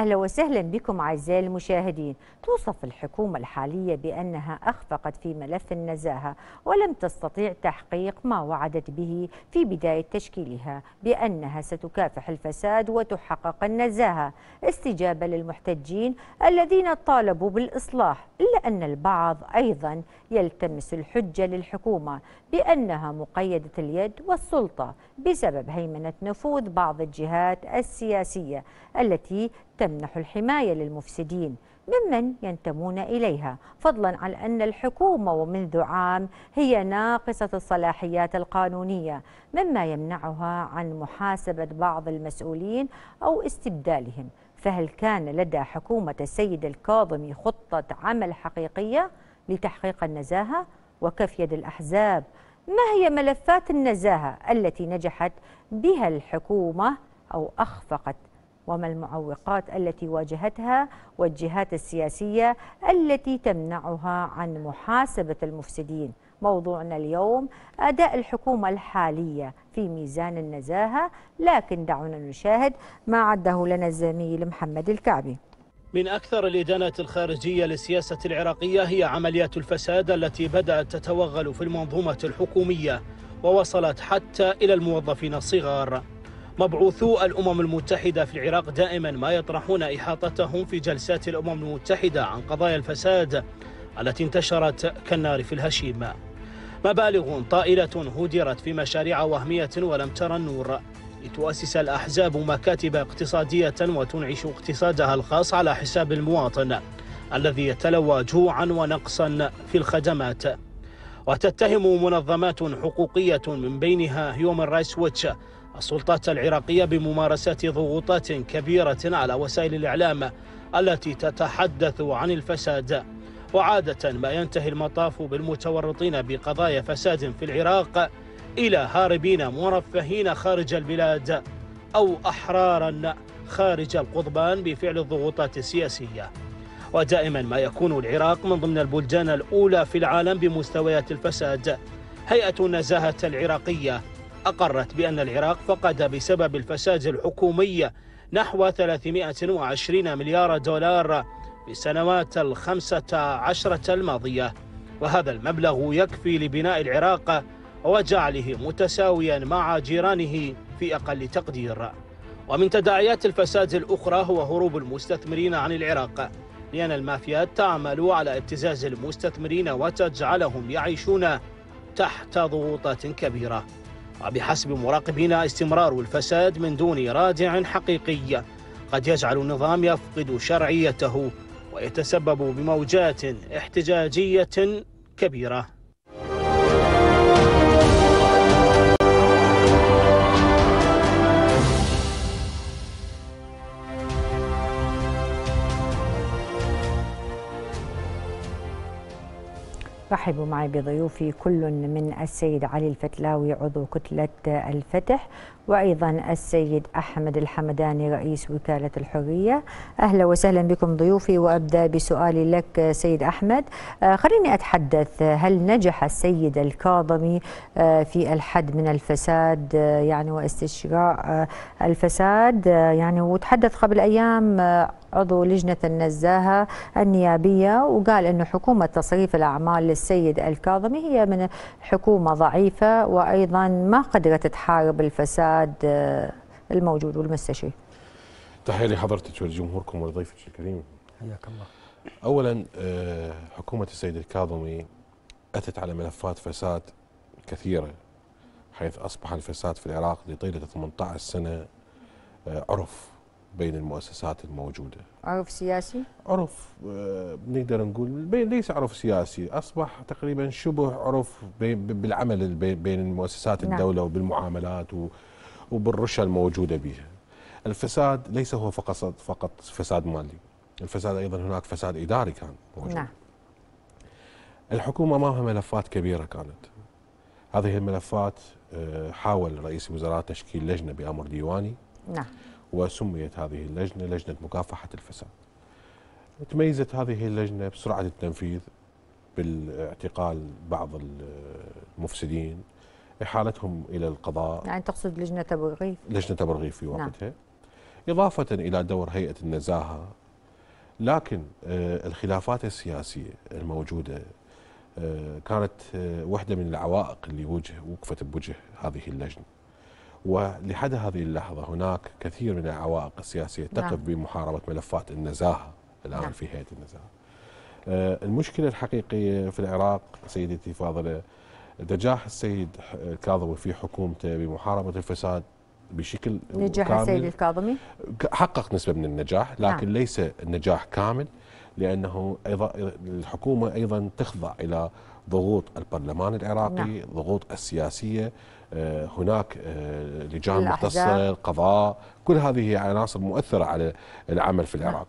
أهلا وسهلا بكم أعزائي المشاهدين توصف الحكومة الحالية بأنها أخفقت في ملف النزاهة ولم تستطيع تحقيق ما وعدت به في بداية تشكيلها بأنها ستكافح الفساد وتحقق النزاهة استجابة للمحتجين الذين طالبوا بالإصلاح إلا أن البعض أيضا يلتمس الحجة للحكومة بأنها مقيدة اليد والسلطة بسبب هيمنة نفوذ بعض الجهات السياسية التي تمنح الحماية للمفسدين ممن ينتمون إليها فضلا عن أن الحكومة ومنذ عام هي ناقصة الصلاحيات القانونية مما يمنعها عن محاسبة بعض المسؤولين أو استبدالهم فهل كان لدى حكومة السيد الكاظمي خطة عمل حقيقية؟ لتحقيق النزاهة وكف يد الأحزاب ما هي ملفات النزاهة التي نجحت بها الحكومة أو أخفقت وما المعوقات التي واجهتها والجهات السياسية التي تمنعها عن محاسبة المفسدين موضوعنا اليوم أداء الحكومة الحالية في ميزان النزاهة لكن دعونا نشاهد ما عده لنا الزميل محمد الكعبي من أكثر الإدانات الخارجية للسياسة العراقية هي عمليات الفساد التي بدأت تتوغل في المنظومة الحكومية ووصلت حتى إلى الموظفين الصغار مبعوثو الأمم المتحدة في العراق دائما ما يطرحون إحاطتهم في جلسات الأمم المتحدة عن قضايا الفساد التي انتشرت كالنار في الهشيم مبالغ طائلة هدرت في مشاريع وهمية ولم ترى النور لتؤسس الأحزاب مكاتب اقتصادية وتنعش اقتصادها الخاص على حساب المواطن الذي يتلوى جوعا ونقصا في الخدمات وتتهم منظمات حقوقية من بينها هيومن رايتس ووتش السلطات العراقية بممارسة ضغوطات كبيرة على وسائل الإعلام التي تتحدث عن الفساد وعادة ما ينتهي المطاف بالمتورطين بقضايا فساد في العراق إلى هاربين مرفهين خارج البلاد أو أحرارا خارج القضبان بفعل الضغوطات السياسية ودائما ما يكون العراق من ضمن البلدان الأولى في العالم بمستويات الفساد هيئة النزاهة العراقية أقرت بأن العراق فقد بسبب الفساد الحكومي نحو 320 مليار دولار في السنوات الخمسة عشرة الماضية وهذا المبلغ يكفي لبناء العراق وجعله متساويا مع جيرانه في أقل تقدير ومن تداعيات الفساد الأخرى هو هروب المستثمرين عن العراق لأن المافيات تعمل على ابتزاز المستثمرين وتجعلهم يعيشون تحت ضغوطات كبيرة وبحسب مراقبين استمرار الفساد من دون رادع حقيقي قد يجعل النظام يفقد شرعيته ويتسبب بموجات احتجاجية كبيرة رحبوا معي بضيوفي كل من السيد علي الفتلاوي عضو كتلة الفتح وأيضا السيد أحمد الحمداني رئيس وكالة الحرية أهلا وسهلا بكم ضيوفي وأبدأ بسؤالي لك سيد أحمد آه، خليني أتحدث هل نجح السيد الكاظمي آه، في الحد من الفساد آه، يعني واستشراء الفساد يعني وتحدث قبل أيام عضو لجنة النزاهة النيابية وقال أن حكومة تصريف الأعمال للسيد الكاظمي هي من حكومة ضعيفة وأيضا ما قدرت تحارب الفساد آه، الموجود والمستشي تحية لحضرتك ولجمهوركم ولضيفك الكريم حياك الله أولا آه، حكومة السيد الكاظمي أتت على ملفات فساد كثيرة حيث أصبح الفساد في العراق لطيلة 18 سنة آه، عرف بين المؤسسات الموجودة عرف سياسي؟ عرف بنقدر آه، نقول ليس عرف سياسي أصبح تقريبا شبه عرف بالعمل بين المؤسسات نعم. الدولة نعم. وبالمعاملات وبالرشا الموجودة بها الفساد ليس هو فقط فقط فساد مالي الفساد أيضا هناك فساد إداري كان موجود نعم. الحكومة أمامها ملفات كبيرة كانت هذه الملفات آه، حاول رئيس الوزراء تشكيل لجنة بأمر ديواني نعم وسميت هذه اللجنة لجنة مكافحة الفساد تميزت هذه اللجنة بسرعة التنفيذ بالاعتقال بعض المفسدين إحالتهم إلى القضاء يعني تقصد لجنة تبرغيف لجنة تبرغيف في نعم. وقتها نعم. إضافة إلى دور هيئة النزاهة لكن آه، الخلافات السياسية الموجودة آه، كانت آه، واحدة من العوائق اللي وجه وقفت بوجه هذه اللجنة ولحد هذه اللحظة هناك كثير من العوائق السياسية نعم. تقف بمحاربة ملفات النزاهة الآن نعم. في هيئة النزاهة آه، المشكلة الحقيقية في العراق سيدتي فاضلة نجاح السيد الكاظمي في حكومته بمحاربة الفساد بشكل نجاح كامل السيد الكاظمي حقق نسبة من النجاح نعم. لكن نعم. ليس نجاح كامل لأنه أيضا الحكومة أيضا تخضع إلى ضغوط البرلمان العراقي نعم. ضغوط السياسية آه، هناك آه، لجان مختصه قضاء كل هذه عناصر مؤثره على العمل في العراق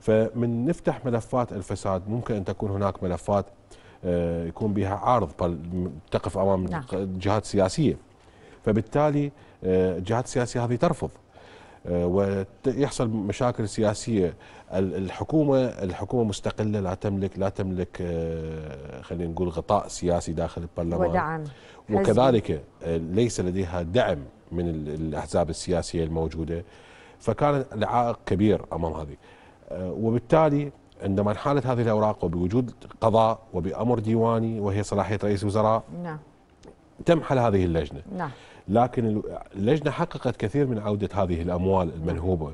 فمن نفتح ملفات الفساد ممكن ان تكون هناك ملفات آه، يكون بها عارض تقف امام نعم. جهات سياسيه فبالتالي الجهات السياسيه هذه ترفض آه، ويحصل مشاكل سياسيه الحكومه الحكومه مستقله لا تملك لا تملك آه، خلينا نقول غطاء سياسي داخل البرلمان ودعم وكذلك آه، ليس لديها دعم من الاحزاب السياسيه الموجوده فكان العائق كبير امام هذه وبالتالي عندما انحالت هذه الاوراق وبوجود قضاء وبامر ديواني وهي صلاحيه رئيس الوزراء نعم تم حل هذه اللجنه نعم لكن اللجنه حققت كثير من عوده هذه الاموال المنهوبه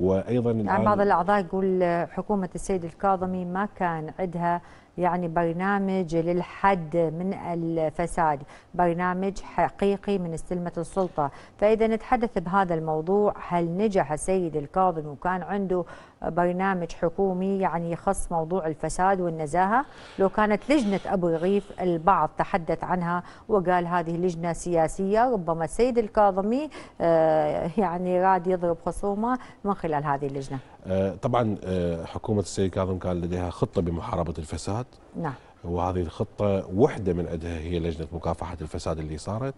وايضا يعني بعض الاعضاء يقول حكومه السيد الكاظمي ما كان عندها يعني برنامج للحد من الفساد برنامج حقيقي من استلمة السلطة فإذا نتحدث بهذا الموضوع هل نجح السيد الكاظم وكان عنده برنامج حكومي يعني يخص موضوع الفساد والنزاهة لو كانت لجنة أبو رغيف البعض تحدث عنها وقال هذه لجنة سياسية ربما السيد الكاظمي آه، يعني راد يضرب خصومه من خلال هذه اللجنة آه، طبعا آه، حكومة السيد الكاظم كان لديها خطة بمحاربة الفساد نعم وهذه الخطة وحدة من أدها هي لجنة مكافحة الفساد اللي صارت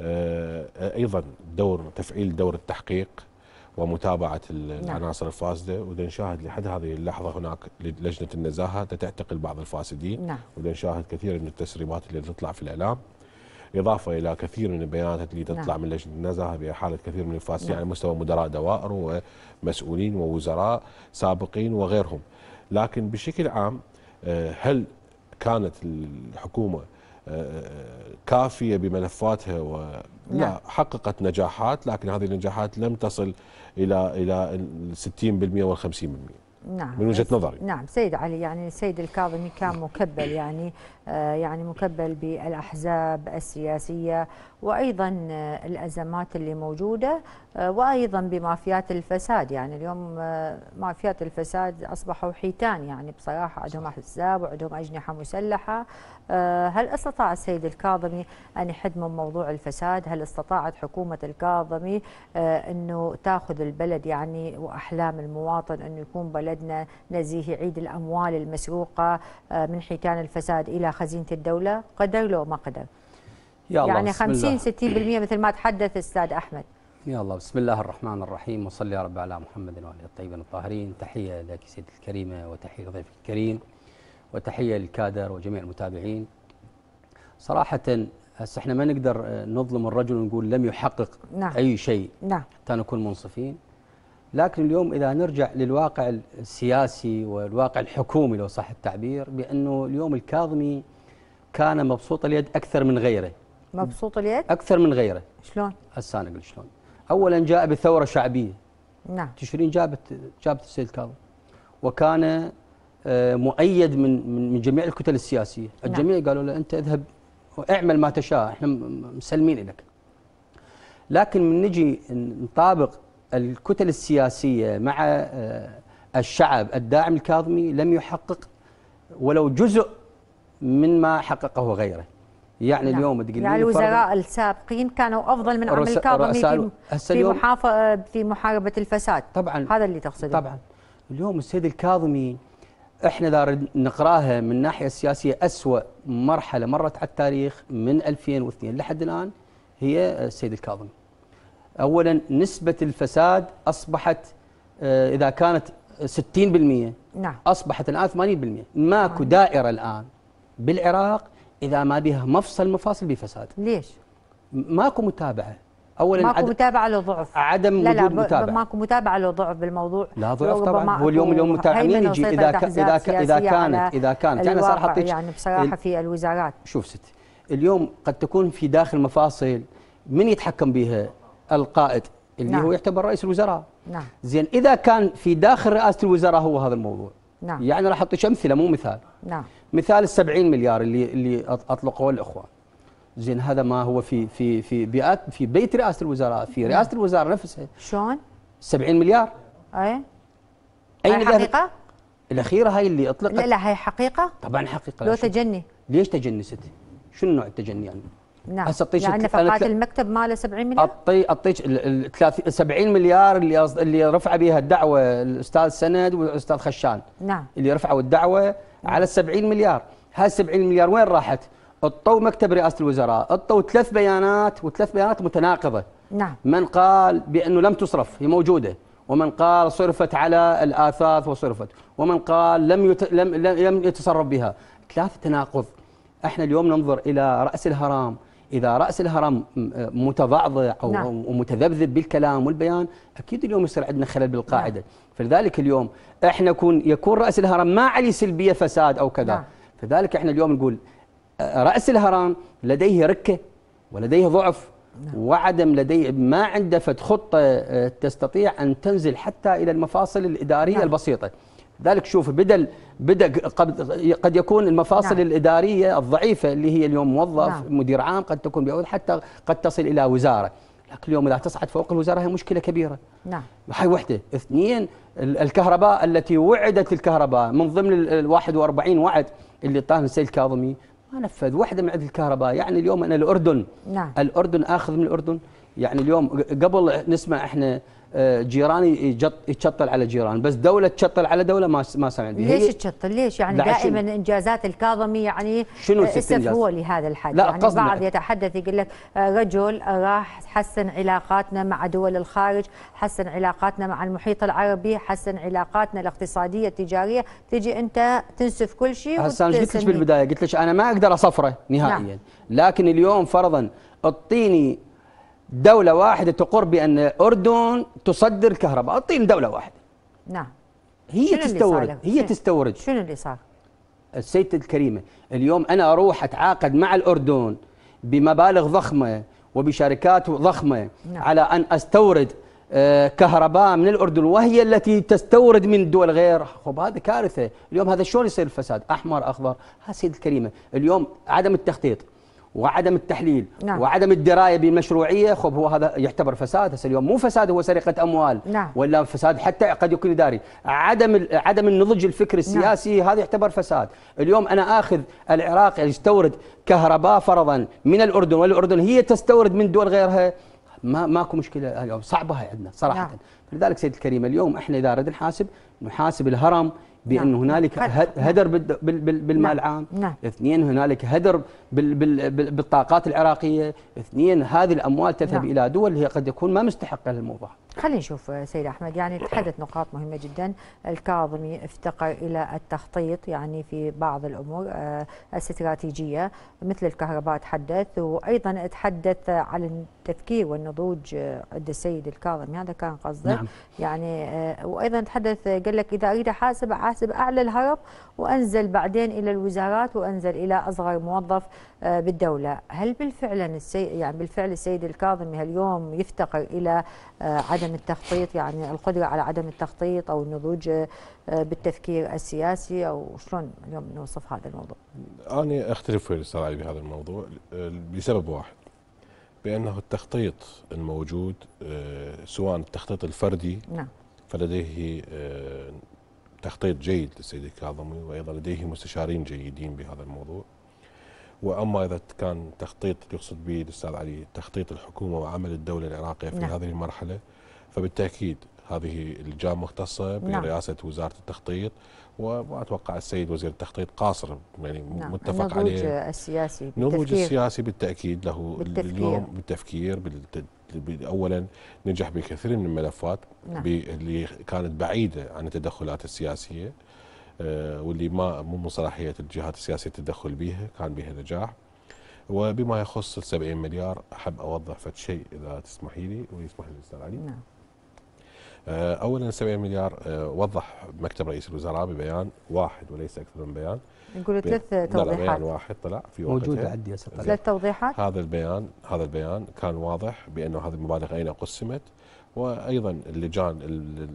آه، أيضا دور تفعيل دور التحقيق ومتابعة نعم. العناصر نعم. الفاسدة وده نشاهد لحد هذه اللحظة هناك لجنة النزاهة تتعتقل بعض الفاسدين نعم. وده نشاهد كثير من التسريبات اللي تطلع في الإعلام إضافة إلى كثير من البيانات اللي نعم. تطلع نعم. من لجنة النزاهة بحالة كثير من الفاسدين نعم. على مستوى مدراء دوائر ومسؤولين ووزراء سابقين وغيرهم لكن بشكل عام آه، هل كانت الحكومة آه، آه، كافية بملفاتها و... نعم. لا حققت نجاحات لكن هذه النجاحات لم تصل إلى إلى ال 60% وال 50% نعم من وجهه نظري نعم سيد علي يعني السيد الكاظمي كان مكبل يعني يعني مكبل بالاحزاب السياسيه وايضا الازمات اللي موجوده آه، وايضا بمافيات الفساد يعني اليوم آه، مافيات الفساد اصبحوا حيتان يعني بصراحه عندهم احزاب وعندهم اجنحه مسلحه آه، هل استطاع السيد الكاظمي ان يحد من موضوع الفساد؟ هل استطاعت حكومه الكاظمي انه تاخذ البلد يعني واحلام المواطن انه يكون بلدنا نزيه عيد الاموال المسروقه من حيتان الفساد الى خزينه الدوله؟ قدر لو ما قدر. يا يعني الله يعني 50 60% مثل ما تحدث الاستاذ احمد. يلا بسم الله الرحمن الرحيم وصلي يا رب على محمد وعلى الطيبين الطاهرين تحية لك سيد الكريمة وتحية لضيفك الكريم وتحية للكادر وجميع المتابعين صراحة هسه احنا ما نقدر آه، نظلم الرجل ونقول لم يحقق نعم. أي شيء نعم. حتى نكون منصفين لكن اليوم إذا نرجع للواقع السياسي والواقع الحكومي لو صح التعبير بأنه اليوم الكاظمي كان مبسوط اليد أكثر من غيره مبسوط اليد؟ أكثر من غيره شلون؟ هسه أنا أقول شلون اولا جاء بثوره شعبيه نعم تشرين جابت جابت السيد كاظم وكان آه، مؤيد من من جميع الكتل السياسيه نعم. الجميع نعم. قالوا له انت اذهب واعمل ما تشاء احنا مسلمين لك لكن من نجي نطابق الكتل السياسيه مع آه، الشعب الداعم الكاظمي لم يحقق ولو جزء من ما حققه غيره يعني نعم. اليوم تقول يعني الوزراء السابقين كانوا افضل من عمل كاظمي في, في محافظه في محاربه الفساد طبعا هذا اللي تقصده طبعا اليوم السيد الكاظمي احنا اذا نقراها من الناحيه السياسيه اسوء مرحله مرت على التاريخ من 2002 لحد الان هي السيد الكاظمي اولا نسبه الفساد اصبحت آه، اذا كانت 60% نعم اصبحت الان 80% ماكو نعم. دائره الان بالعراق اذا ما بها مفصل مفاصل بفساد ليش ماكو متابعه اولا ماكو عد... متابعه له ضعف عدم لا وجود لا متابعه ماكو متابعه له ضعف بالموضوع لا ضعف طبعا هو اليوم اليوم متابعين يجي اذا ك... اذا ك... اذا كانت اذا كانت انا صار حطيت يعني بصراحه في الوزارات شوف ستي اليوم قد تكون في داخل مفاصل من يتحكم بها القائد اللي نعم. هو يعتبر رئيس الوزراء نعم زين اذا كان في داخل رئاسه الوزراء هو هذا الموضوع نعم يعني راح اعطيك امثله مو مثال نعم مثال ال 70 مليار اللي اللي اطلقوه الاخوان زين هذا ما هو في في في بيئات في بيت رئاسه الوزراء في نعم. رئاسه الوزراء نفسها شلون 70 مليار اي اي حقيقه الاخيره هاي اللي اطلقت لا لا هاي حقيقه طبعا حقيقه لو تجني ليش تجني ست شنو نوع التجني يعني نعم هسه يعني لان فقاعه المكتب ماله 70 مليار اعطي اعطيك 70 مليار اللي اللي رفع بها الدعوه الاستاذ سند والاستاذ خشان نعم اللي رفعوا الدعوه نعم. على 70 مليار هاي 70 مليار وين راحت؟ اعطوا مكتب رئاسه الوزراء اعطوا ثلاث بيانات وثلاث بيانات متناقضه نعم من قال بانه لم تصرف هي موجوده ومن قال صرفت على الاثاث وصرفت ومن قال لم يت... لم لم يتصرف بها ثلاث تناقض احنا اليوم ننظر الى راس الهرم إذا رأس الهرم متضعضع أو نعم. متذبذب بالكلام والبيان أكيد اليوم يصير عندنا خلل بالقاعدة نعم. فلذلك اليوم إحنا كون يكون رأس الهرم ما عليه سلبية فساد أو كذا نعم. فذلك إحنا اليوم نقول آه، رأس الهرم لديه ركة ولديه ضعف نعم. وعدم لديه ما عنده فد خطة آه، تستطيع أن تنزل حتى إلى المفاصل الإدارية نعم. البسيطة ذلك شوف بدل بدا قد, يكون المفاصل نعم. الاداريه الضعيفه اللي هي اليوم موظف نعم. مدير عام قد تكون حتى قد تصل الى وزاره لكن اليوم اذا تصعد فوق الوزاره هي مشكله كبيره نعم هاي وحده اثنين الكهرباء التي وعدت الكهرباء من ضمن ال 41 وعد اللي طاهم السيد الكاظمي ما نفذ وحده من عند الكهرباء يعني اليوم انا الاردن نعم. الاردن اخذ من الاردن يعني اليوم قبل نسمع احنا جيراني يتشطل على جيران بس دوله تشطل على دوله ما ما سمعت عندي ليش تشطل ليش يعني دائما انجازات الكاظمي يعني شنو آه، هو لهذا الحد لا يعني البعض يتحدث يقول لك آه، رجل راح حسن علاقاتنا مع دول الخارج حسن علاقاتنا مع المحيط العربي حسن علاقاتنا الاقتصاديه التجاريه تجي انت تنسف كل شيء حسن انا قلت لك بالبدايه قلت لك انا ما اقدر اصفره نهائيا نعم. لكن اليوم فرضا اعطيني دولة واحدة تقر بأن الأردن تصدر الكهرباء الطين دولة واحدة نعم هي تستورد هي شن تستورد شنو اللي صار؟ السيدة الكريمة اليوم أنا أروح أتعاقد مع الأردن بمبالغ ضخمة وبشركات ضخمة نعم. على أن أستورد آه، كهرباء من الأردن وهي التي تستورد من دول غير خب هذا كارثة اليوم هذا شلون يصير الفساد أحمر أخضر ها سيد الكريمة اليوم عدم التخطيط وعدم التحليل نعم. وعدم الدرايه بالمشروعيه خب هو هذا يعتبر فساد هسه اليوم مو فساد هو سرقه اموال نعم. ولا فساد حتى قد يكون اداري عدم عدم النضج الفكري نعم. السياسي نعم. هذا يعتبر فساد اليوم انا اخذ العراق يستورد كهرباء فرضا من الاردن والاردن هي تستورد من دول غيرها ما ماكو مشكله اليوم صعبه هاي عندنا صراحه نعم. فلذلك سيد الكريم اليوم احنا اذا اردنا نحاسب نحاسب الهرم بان نعم. هنالك هدر بالمال نعم. العام نعم. اثنين هنالك هدر بالطاقات العراقية اثنين هذه الأموال تذهب نعم. إلى دول هي قد يكون ما مستحقة للموضوع خلينا نشوف سيد أحمد يعني تحدث نقاط مهمة جدا الكاظمي افتقر إلى التخطيط يعني في بعض الأمور الاستراتيجية آه، مثل الكهرباء تحدث وأيضا تحدث عن التفكير والنضوج آه، عند السيد الكاظمي هذا كان قصده نعم. يعني آه، وأيضا تحدث قال لك إذا أريد أحاسب أحاسب أعلى الهرب وأنزل بعدين إلى الوزارات وأنزل إلى أصغر موظف آه، بالدولة هل بالفعل السي... يعني بالفعل السيد الكاظمي اليوم يفتقر إلى آه، عدم التخطيط يعني القدرة على عدم التخطيط أو النضوج آه، بالتفكير السياسي أو شلون اليوم نوصف هذا الموضوع أنا أختلف ويا السراي بهذا الموضوع لسبب واحد بأنه التخطيط الموجود سواء التخطيط الفردي نعم فلديه تخطيط جيد للسيد الكاظمي وايضا لديه مستشارين جيدين بهذا الموضوع. واما اذا كان تخطيط يقصد به الاستاذ علي تخطيط الحكومه وعمل الدوله العراقيه في نعم. هذه المرحله فبالتاكيد هذه اللجان مختصه نعم. برئاسه نعم. وزاره التخطيط واتوقع السيد وزير التخطيط قاصر يعني نعم. متفق عليه النضوج السياسي النموذج السياسي بالتاكيد له بالتفكير. اليوم بالتفكير اولا نجح بكثير من الملفات نعم. اللي كانت بعيده عن التدخلات السياسيه آه، واللي ما مو من صلاحيه الجهات السياسيه التدخل بها كان بها نجاح وبما يخص ال 70 مليار احب اوضح فد شيء اذا تسمحي لي ويسمح لي الاستاذ علي نعم آه، اولا 70 مليار آه، وضح مكتب رئيس الوزراء ببيان واحد وليس اكثر من بيان نقول ثلاث توضيحات بيان واحد طلع في موجودة عندي ثلاث توضيحات هذا البيان هذا البيان كان واضح بأنه هذه المبالغ أين قسمت وايضا اللجان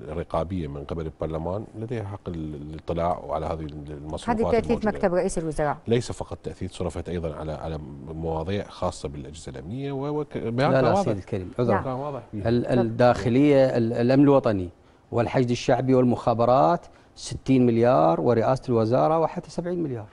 الرقابيه من قبل البرلمان لديها حق الاطلاع على هذه المصروفات هذه تاثيث مكتب رئيس الوزراء ليس فقط تاثيث صرفت ايضا على على مواضيع خاصه بالاجهزه الامنيه وبيان لا لا سيدي الكريم عذرا نعم. واضح الداخليه الامن الوطني والحشد الشعبي والمخابرات 60 مليار ورئاسه الوزاره وحتى 70 مليار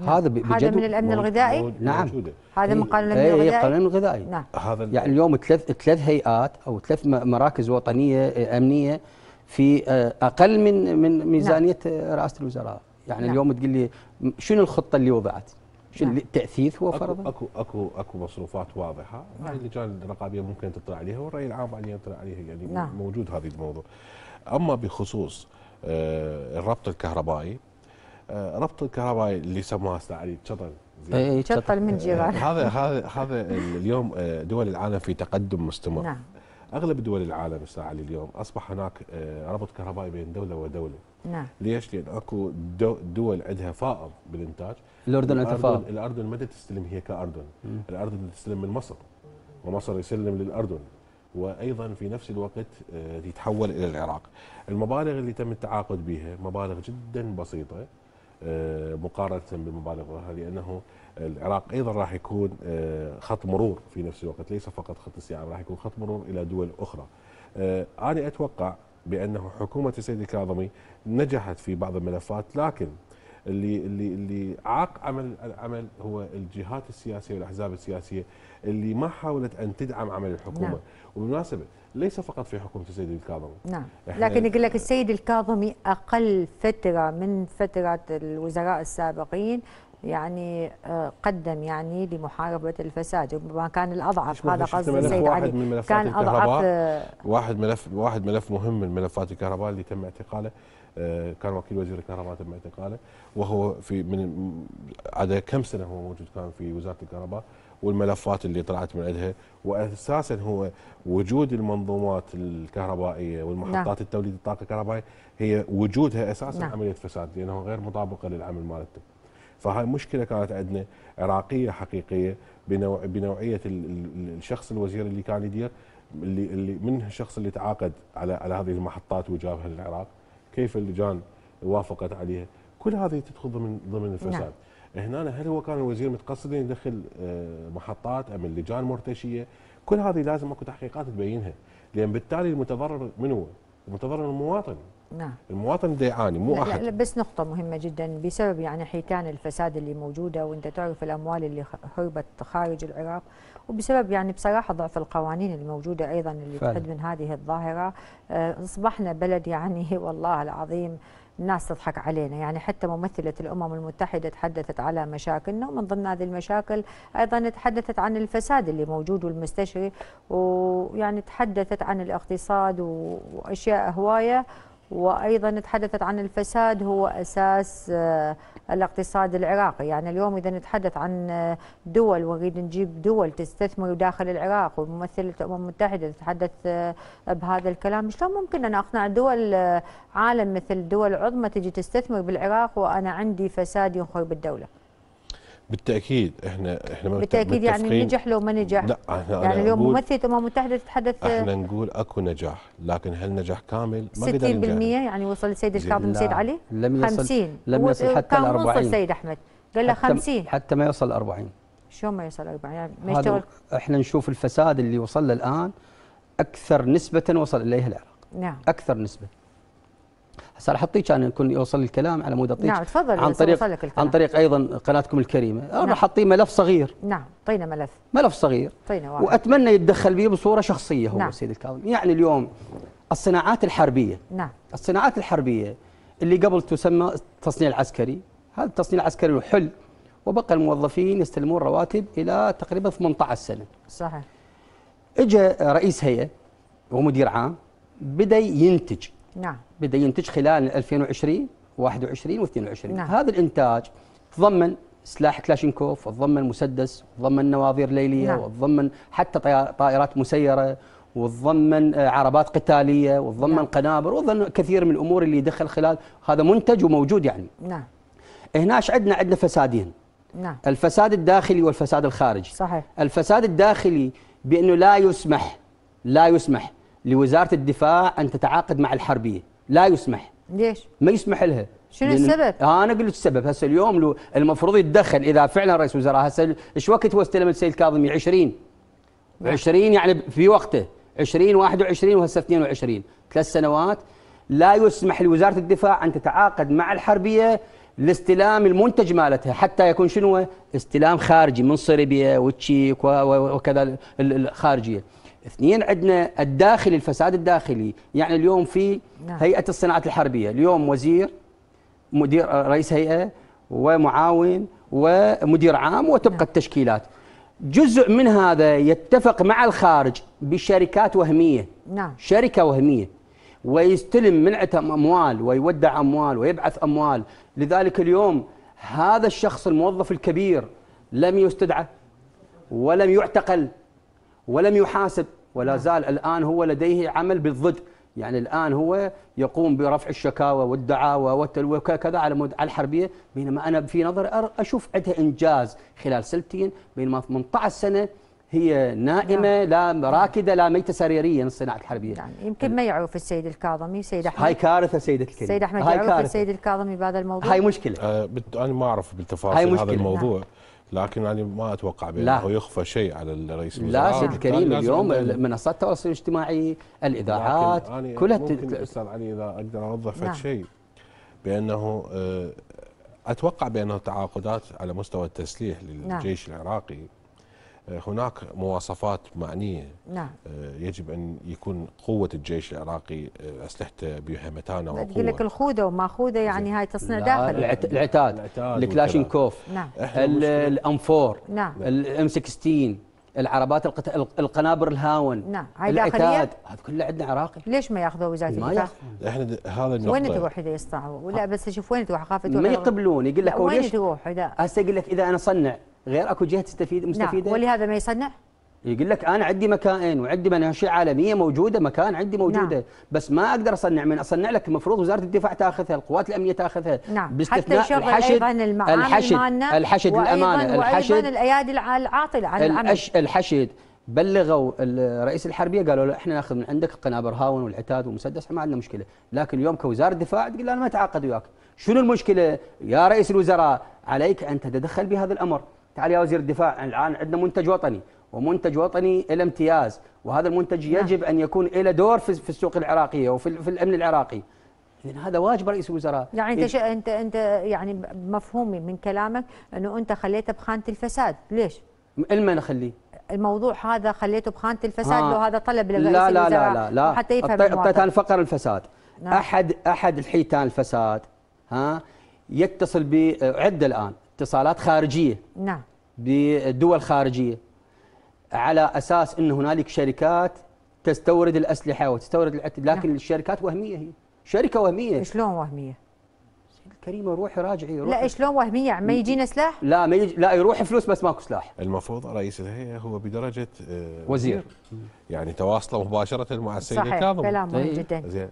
نعم. هذا بجد نعم. هذا من إيه، إيه، الامن الغذائي نعم هذا من قانون الامن الغذائي اي قانون غذائي نعم هذا يعني اليوم ثلاث ثلاث هيئات او ثلاث مراكز وطنيه إيه، امنيه في آه، اقل من من نعم. ميزانيه نعم. رئاسه الوزراء يعني نعم. اليوم تقول لي شنو الخطه اللي وضعت؟ شنو نعم. التاثيث هو فرضا؟ اكو اكو اكو مصروفات واضحه نعم. اللجان الرقابيه ممكن تطلع عليها والراي العام يعني يطلع عليها يعني نعم. موجود هذا الموضوع اما بخصوص آه، الربط الكهربائي آه، ربط الكهربائي اللي يسموها هسه علي تشطل إيه، إيه، تشطل من إيه، جيران هذا هذا هذا اليوم آه، دول العالم في تقدم مستمر نعم اغلب دول العالم علي اليوم اصبح هناك ربط كهربائي بين دوله ودوله نعم ليش؟ لان اكو دول عندها فائض بالانتاج الاردن عندها فائض الاردن ما تستلم هي كاردن الاردن تستلم من مصر ومصر يسلم للاردن وايضا في نفس الوقت تتحول آه، الى العراق. المبالغ اللي تم التعاقد بها مبالغ جدا بسيطه آه، مقارنه بالمبالغ لانه العراق ايضا راح يكون آه، خط مرور في نفس الوقت ليس فقط خط السياحه راح يكون خط مرور الى دول اخرى. انا اتوقع بانه حكومه السيد الكاظمي نجحت في بعض الملفات لكن اللي اللي اللي عاق عمل العمل هو الجهات السياسيه والاحزاب السياسيه اللي ما حاولت ان تدعم عمل الحكومه نعم. وبالمناسبه ليس فقط في حكومه السيد الكاظمي نعم لكن يقول لك السيد الكاظمي اقل فتره من فتره الوزراء السابقين يعني آه، قدم يعني لمحاربه الفساد ربما كان الاضعف هذا قصدي السيد علي من ملفات كان اضعف آه، واحد ملف واحد ملف مهم من ملفات الكهرباء اللي تم اعتقاله آه، كان وكيل وزير الكهرباء تم اعتقاله وهو في من عدا كم سنه هو موجود كان في وزاره الكهرباء والملفات اللي طلعت من عندها واساسا هو وجود المنظومات الكهربائيه والمحطات نعم. التوليد الطاقه الكهربائيه هي وجودها اساسا نعم. عمليه فساد لانه غير مطابقه للعمل مالته فهاي مشكله كانت عندنا عراقيه حقيقيه بنوع بنوعيه الشخص الوزير اللي كان يدير اللي اللي من الشخص اللي تعاقد على على هذه المحطات وجابها للعراق كيف اللجان وافقت عليها كل هذه تدخل ضمن ضمن الفساد نعم. هنا هل هو كان الوزير متقصد يدخل آه، محطات ام اللجان مرتشيه كل هذه لازم اكو تحقيقات تبينها لان بالتالي المتضرر من هو المتضرر المواطن نعم المواطن اللي يعاني مو احد لا بس نقطه مهمه جدا بسبب يعني حيتان الفساد اللي موجوده وانت تعرف الاموال اللي هربت خارج العراق وبسبب يعني بصراحه ضعف القوانين الموجوده ايضا اللي تحد من هذه الظاهره آه، اصبحنا بلد يعني والله العظيم الناس تضحك علينا يعني حتى ممثلة الأمم المتحدة تحدثت على مشاكلنا ومن ضمن هذه المشاكل أيضا تحدثت عن الفساد اللي موجود والمستشري ويعني تحدثت عن الاقتصاد وأشياء هواية وأيضا تحدثت عن الفساد هو أساس آه، الاقتصاد العراقي يعني اليوم إذا نتحدث عن دول ونريد نجيب دول تستثمر داخل العراق وممثلة الأمم المتحدة تتحدث آه، بهذا الكلام شلون ممكن أن أقنع دول آه، عالم مثل دول عظمى تجي تستثمر بالعراق وأنا عندي فساد ينخرب الدولة بالتاكيد احنا احنا ما بالتاكيد يعني نجح لو ما نجح لا احنا يعني اليوم ممثله الامم المتحده تتحدث احنا نقول اكو نجاح لكن هل نجاح كامل ما 60% يعني وصل السيد الكاظم سيد علي لم 50 لم يصل حتى ال 40 وصل السيد احمد قال له 50 حتى ما يوصل 40 شلون ما يوصل 40 يعني ما يشتغل احنا نشوف الفساد اللي وصل له الان اكثر نسبه وصل اليها العراق نعم اكثر نسبه هسه راح اعطيك انا يكون يوصل الكلام على مود اعطيك نعم تفضل عن طريق لك الكلام. عن طريق ايضا قناتكم الكريمه نعم. راح اعطيه ملف صغير نعم اعطينا ملف ملف صغير طينا واحد. واتمنى يتدخل به بصوره شخصيه هو نعم. سيد الكاظم يعني اليوم الصناعات الحربيه نعم الصناعات الحربيه اللي قبل تسمى التصنيع العسكري هذا التصنيع العسكري حل وبقى الموظفين يستلمون رواتب الى تقريبا 18 سنه صحيح اجى رئيس هيئه ومدير عام بدا ينتج نعم بدا ينتج خلال 2020 21 و22 نعم. هذا الانتاج تضمن سلاح كلاشينكوف وتضمن مسدس وتضمن نواظير ليليه نعم. وتضمن حتى طائرات مسيره وتضمن آه، عربات قتاليه وتضمن نعم. قنابر وتضمن كثير من الامور اللي دخل خلال هذا منتج وموجود يعني نعم هنا عندنا عندنا فسادين نعم الفساد الداخلي والفساد الخارجي صحيح الفساد الداخلي بانه لا يسمح لا يسمح لوزاره الدفاع ان تتعاقد مع الحربيه لا يسمح ليش ما يسمح لها شنو السبب؟ آه انا اقول لك السبب هسه اليوم لو المفروض يتدخل اذا فعلا رئيس وزراء هسه ايش وقت هو استلم السيد كاظمي 20 20 يعني في وقته 20 21 وهسه 22 ثلاث سنوات لا يسمح لوزاره الدفاع ان تتعاقد مع الحربيه لاستلام المنتج مالتها حتى يكون شنو استلام خارجي من صربيا والتشيك وكذا الخارجيه اثنين عندنا الداخلي الفساد الداخلي يعني اليوم في نعم. هيئه الصناعات الحربيه اليوم وزير مدير رئيس هيئه ومعاون ومدير عام وتبقى نعم. التشكيلات جزء من هذا يتفق مع الخارج بشركات وهميه نعم شركه وهميه ويستلم من اموال ويودع اموال ويبعث اموال لذلك اليوم هذا الشخص الموظف الكبير لم يستدعى ولم يعتقل ولم يحاسب ولا نعم. زال الآن هو لديه عمل بالضد يعني الآن هو يقوم برفع الشكاوى والدعاوى وكذا على المدعاة الحربية بينما أنا في نظر أشوف عندها إنجاز خلال سنتين بينما 18 سنة هي نائمة نعم. لا راكدة لا ميتة سريرية الصناعة الحربية يعني يمكن ما يعوف السيد الكاظمي سيد أحمد هاي كارثة سيد الكريم سيد أحمد يعوف كارثة. السيد الكاظمي بهذا الموضوع هاي مشكلة أه بت... أنا ما أعرف بالتفاصيل هذا الموضوع نعم. لكن يعني ما اتوقع بانه يخفى شيء على الرئيس لا سيد الكريم اليوم منصات التواصل الاجتماعي الاذاعات يعني كلها ممكن استاذ علي اذا اقدر اوضح نعم. شيء بانه آه، اتوقع بانه تعاقدات على مستوى التسليح نعم. للجيش العراقي هناك مواصفات معنيه نعم. آه، يجب ان يكون قوه الجيش العراقي آه، اسلحته بها متانه وقوه تقول لك الخوذه وماخوذه يعني هاي تصنيع داخل العتاد الكلاشينكوف نعم. الانفور نعم. الام 16 العربات القت... القنابر الهاون نعم هاي داخليه هذا كله عندنا عراقي ليش ما ياخذوا وزاره الدفاع؟ ما ياخذون احنا هذا النقطه وين تروح اذا يصنعوا؟ ولا أه. بس اشوف وين تروح اخاف تروح ما يقبلون يقول لك وين تروح هسه يقول لك اذا انا صنع غير اكو جهه تستفيد نعم، مستفيده نعم ولهذا ما يصنع يقول لك انا عندي مكائن وعندي مناشئ عالميه موجوده مكان عندي نعم. موجوده نعم. بس ما اقدر اصنع من اصنع لك المفروض وزاره الدفاع تاخذها القوات الامنيه تاخذها نعم باستثناء حتى الحشد ايضا المعامل الحشد مالنا الحشد وأيضاً الحشد وايضا الايادي العاطله عن الحشد بلغوا رئيس الحربيه قالوا له احنا ناخذ من عندك القنابر هاون والعتاد والمسدس ما عندنا مشكله لكن اليوم كوزاره دفاع تقول انا ما اتعاقد وياك شنو المشكله يا رئيس الوزراء عليك ان تتدخل بهذا الامر تعال يا وزير الدفاع الان عندنا منتج وطني ومنتج وطني له امتياز وهذا المنتج نعم. يجب ان يكون له دور في السوق العراقيه وفي في الامن العراقي إذن هذا واجب رئيس الوزراء يعني انت انت انت يعني مفهومي من كلامك انه انت خليته بخانه الفساد ليش المن نخليه الموضوع هذا خليته بخانه الفساد لو هذا طلب لرئيس لا لا لا لا لا حتى يفهم اعطيتان فقر الفساد نعم. احد احد الحيتان الفساد ها يتصل بعده الان اتصالات خارجيه نعم بدول خارجيه على اساس ان هنالك شركات تستورد الاسلحه وتستورد العتد لكن نعم. الشركات وهميه هي شركه وهميه شلون وهميه كريمه روحي راجعي روحي لا شلون وهميه ما يجينا سلاح لا ما يجي لا يروح فلوس بس ماكو سلاح المفروض رئيس الهيئه هو بدرجه آه، وزير يعني تواصله مباشره مع السيد الكاظم صحيح كلام مهم طيب. جدا زين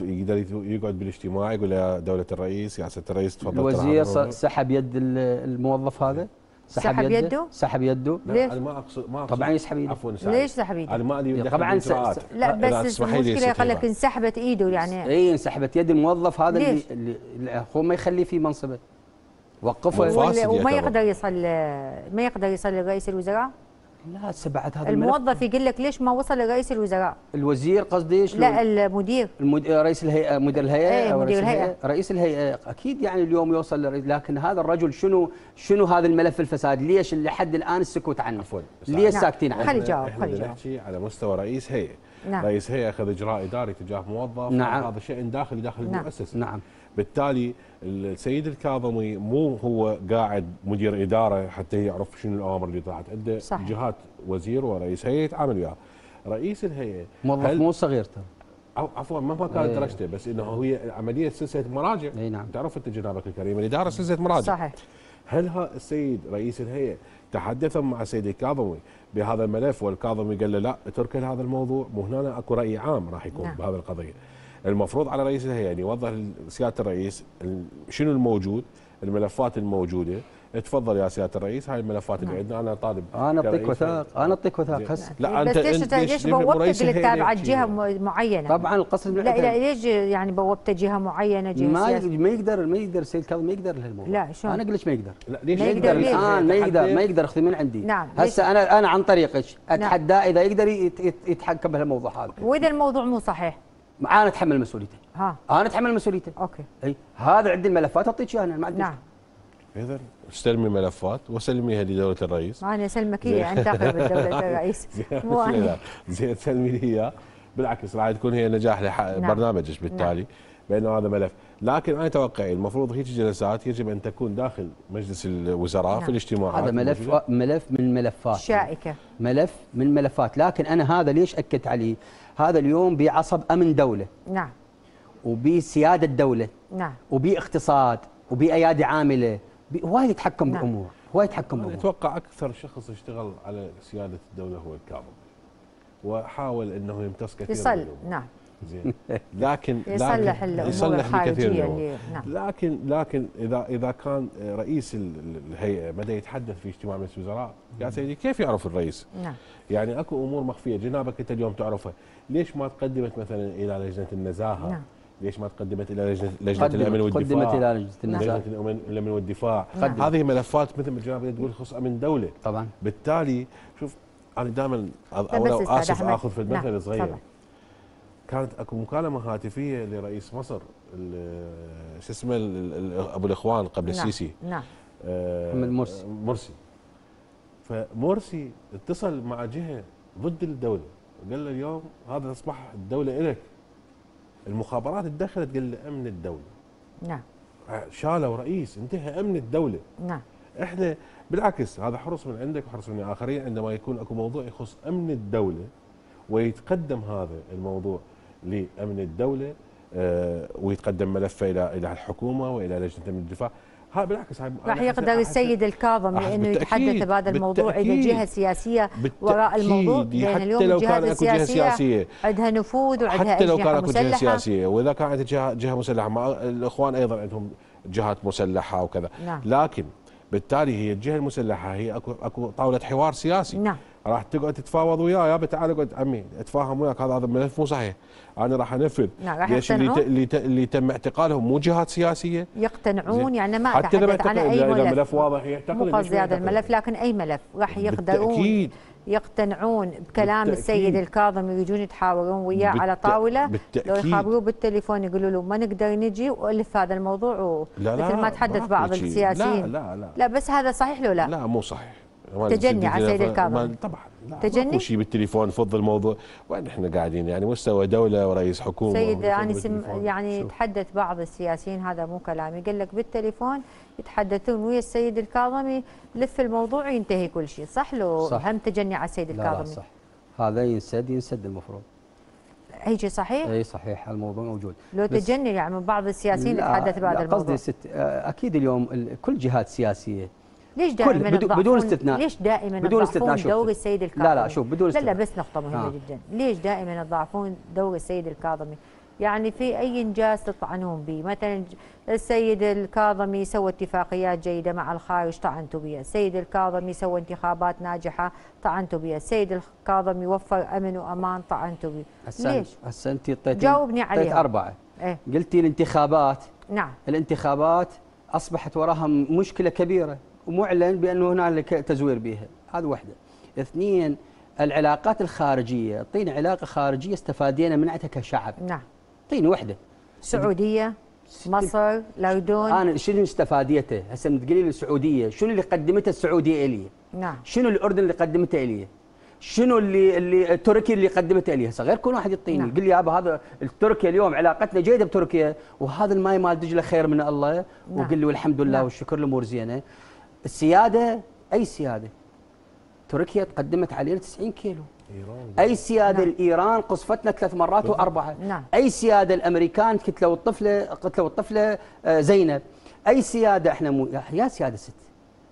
يقدر يقعد بالاجتماع يقول يا دوله الرئيس يا سياده الرئيس تفضل الوزير سحب يد الموظف هذا إيه. سحب يده, سحب يده ليش؟ انا ما اقصد ما أقصد طبعا يسحب ايده عفوا ليش سحب ايده؟ انا ما ادري طبعا س... لا بس المشكله قال لك انسحبت ايده يعني اي انسحبت يد الموظف هذا ليش؟ اللي, اللي هو ما يخليه في منصبه وقفه وما يقدر يصل ما يقدر يصل لرئيس الوزراء؟ لا سبعت هذا الموظف يقول لك ليش ما وصل لرئيس الوزراء الوزير قصدي لا المدير المد... رئيس الهيئه مدير الهيئه ايه أو مدير رئيس الهيئه رئيس الهيئه اكيد يعني اليوم يوصل لرئيس لكن هذا الرجل شنو شنو هذا الملف الفساد ليش لحد الان السكوت عنه عفوا ليش ساكتين عنه نعم. خلي جاوب خلي جاوب نحكي على مستوى رئيس هيئه نعم. رئيس هيئه اخذ اجراء اداري تجاه موظف نعم. هذا شيء داخلي داخل نعم. المؤسسه نعم بالتالي السيد الكاظمي مو هو قاعد مدير اداره حتى يعرف شنو الاوامر اللي طلعت عنده جهات وزير ورئيس هيئه يتعامل وياها رئيس الهيئه موظف مو صغير ترى عفوا مهما كانت إيه. درجته بس انه هي عمليه سلسله مراجع اي نعم تعرف انت جنابك الكريم الاداره سلسله مراجع صحيح هل السيد رئيس الهيئه تحدث مع السيد الكاظمي بهذا الملف والكاظمي قال له لا اترك هذا الموضوع مو هنا اكو راي عام راح يكون نعم. بهذه القضيه المفروض على رئيس الهيئه يعني يوضح سياده الرئيس شنو الموجود الملفات الموجوده تفضل يا سياده الرئيس هاي الملفات اللي نعم. عندنا انا طالب انا اعطيك وثائق انا اعطيك وثائق هسه لا انت ليش انت ليش بوبتك للتابعه جهه معينه طبعا القصر لا لا ليش يعني بوبته جهه معينه جهه ما ما يقدر ما يقدر السيد كاظم ما يقدر لهالموضوع لا شو انا اقول لك ما يقدر لا ليش ما يقدر الان آه، ما يقدر ما يقدر اخذ من عندي نعم هسه انا انا عن طريقك نعم. اتحداه اذا يقدر يتحكم بهالموضوع هذا واذا الموضوع مو صحيح انا اتحمل مسؤوليته ها انا اتحمل مسؤوليته اوكي اي هذا عندي الملفات اعطيك اياها انا ما عندي نعم اذا استلمي ملفات وسلميها لدوله الرئيس انا اسلمك هي انتقل بدوله الرئيس مو انا زين سلمي لي اياه بالعكس راح تكون هي نجاح لبرنامجك نعم. نعم. بالتالي بانه هذا ملف لكن انا توقعي المفروض هيك جلسات يجب ان تكون داخل مجلس الوزراء نعم. في الاجتماعات هذا ملف ملف من ملفات شائكه ملف من ملفات لكن انا هذا ليش اكدت عليه هذا اليوم بعصب أمن دولة نعم وبسيادة دولة نعم وباقتصاد وبأيادي عاملة وايد يتحكم نعم. بأمور وايد يتحكم بالامور أتوقع أكثر شخص اشتغل على سيادة الدولة هو الكاظم وحاول أنه يمتص كثير يصل نعم زين لكن يصلح لكن يصلح بكثير من نعم. لكن لكن اذا اذا كان رئيس الهيئه بدا يتحدث في اجتماع مجلس الوزراء يا سيدي كيف يعرف الرئيس؟ نعم يعني اكو امور مخفيه جنابك انت اليوم تعرفها، ليش ما تقدمت مثلا الى لجنه النزاهه؟ نعم ليش ما تقدمت الى لجنه لجنه الامن والدفاع؟ قدمت الى لجنه النزاهه لجنه الامن والدفاع، نعم. قدمت. هذه ملفات مثل ما الجناب تقول تخص امن دوله طبعا بالتالي شوف انا دائما او اسف اخذ في المثل نعم، الصغير نعم. كانت اكو مكالمه هاتفيه لرئيس مصر شو اسمه ابو الاخوان قبل نعم السيسي نعم آه، محمد مرسي مرسي فمرسي اتصل مع جهه ضد الدوله قال له اليوم هذا اصبح الدوله الك المخابرات دخلت قال له امن الدوله نعم شالوا رئيس انتهى امن الدوله نعم احنا بالعكس هذا حرص من عندك وحرص من الاخرين عندما يكون اكو موضوع يخص امن الدوله ويتقدم هذا الموضوع لامن الدوله آه، ويتقدم ملفه الى الى الحكومه والى لجنه امن الدفاع ها بالعكس راح يقدر السيد الكاظم لانه يتحدث بهذا الموضوع الى جهه سياسيه وراء الموضوع لان اليوم الجهات السياسيه عندها نفوذ وعندها حتى لو كان اكو جهه سياسيه واذا كانت جهه جهه مسلحه مع الاخوان ايضا عندهم جهات مسلحه وكذا نعم. لكن بالتالي هي الجهه المسلحه هي اكو اكو طاوله حوار سياسي نعم. راح تقعد تتفاوض وياه يابا تعال اقعد عمي اتفاهم وياك هذا هذا الملف مو صحيح انا راح انفذ نعم راح ليش اللي, ت... اللي تم اعتقالهم مو جهات سياسيه يقتنعون يعني ما حتى لما على اي ملف, ملف, ملف واضح يعتقد مو قصدي هذا الملف لكن اي ملف راح يقدرون بالتأكيد يقتنعون بكلام بالتأكيد السيد الكاظم ويجون يتحاورون وياه بالت... على طاوله بالتأكيد لو يخابروه بالتليفون يقولوا له ما نقدر نجي والف هذا الموضوع و... لا لا مثل ما تحدث بعض السياسيين لا لا لا لا بس هذا صحيح لو لا؟ لا مو صحيح تجني على السيد الكاظمي طبعا لا تجني شيء بالتليفون فض الموضوع وين احنا قاعدين يعني مستوى دوله ورئيس حكومه سيد انس يعني شو. تحدث بعض السياسيين هذا مو كلامي قال لك بالتليفون يتحدثون ويا السيد الكاظمي لف الموضوع وينتهي كل شيء صح لو صح. هم تجني على السيد الكاظمي لا, لا صح هذا ينسد ينسد المفروض اي شيء صحيح؟ اي صحيح الموضوع موجود لو تجني يعني من بعض السياسيين يتحدث بهذا الموضوع قصدي ست اكيد اليوم كل جهات سياسيه ليش دائما بدو بدون استثناء ليش دائما بدون استثناء شوف دور السيد الكاظمي لا لا شوف بدون استثناء لا لا بس نقطه مهمه آه. جدا ليش دائما يضعفون دور السيد الكاظمي يعني في اي انجاز تطعنون به مثلا السيد الكاظمي سوى اتفاقيات جيده مع الخارج طعنتوا بها السيد الكاظمي سوى انتخابات ناجحه طعنتوا بها السيد الكاظمي وفر امن وامان طعنتوا به ليش هسه انت اعطيتي جاوبني عليها اربعه إيه؟ قلتي الانتخابات نعم الانتخابات اصبحت وراها مشكله كبيره ومعلن بانه هنالك تزوير بها هذا واحده اثنين العلاقات الخارجيه طين علاقه خارجيه استفادينا منعتها كشعب نعم طين وحده سعوديه مصر الاردن انا شنو استفاديته هسه تقولي لي السعوديه شنو اللي قدمته السعوديه الي نعم شنو الاردن اللي قدمته الي شنو اللي اللي تركيا اللي قدمته لي هسه غير كل واحد يعطيني نعم. يقول لي يابا هذا التركيا اليوم علاقتنا جيده بتركيا وهذا الماي مال دجله خير من الله نعم. وقل لي والحمد لله نعم. والشكر الامور زينه السياده اي سياده تركيا تقدمت علينا 90 كيلو إيران اي سياده نعم. الايران قصفتنا ثلاث مرات طيب. واربعه نعم. اي سياده الامريكان قتلوا الطفله قتلوا الطفله آه، زينب اي سياده احنا مو يا سياده ست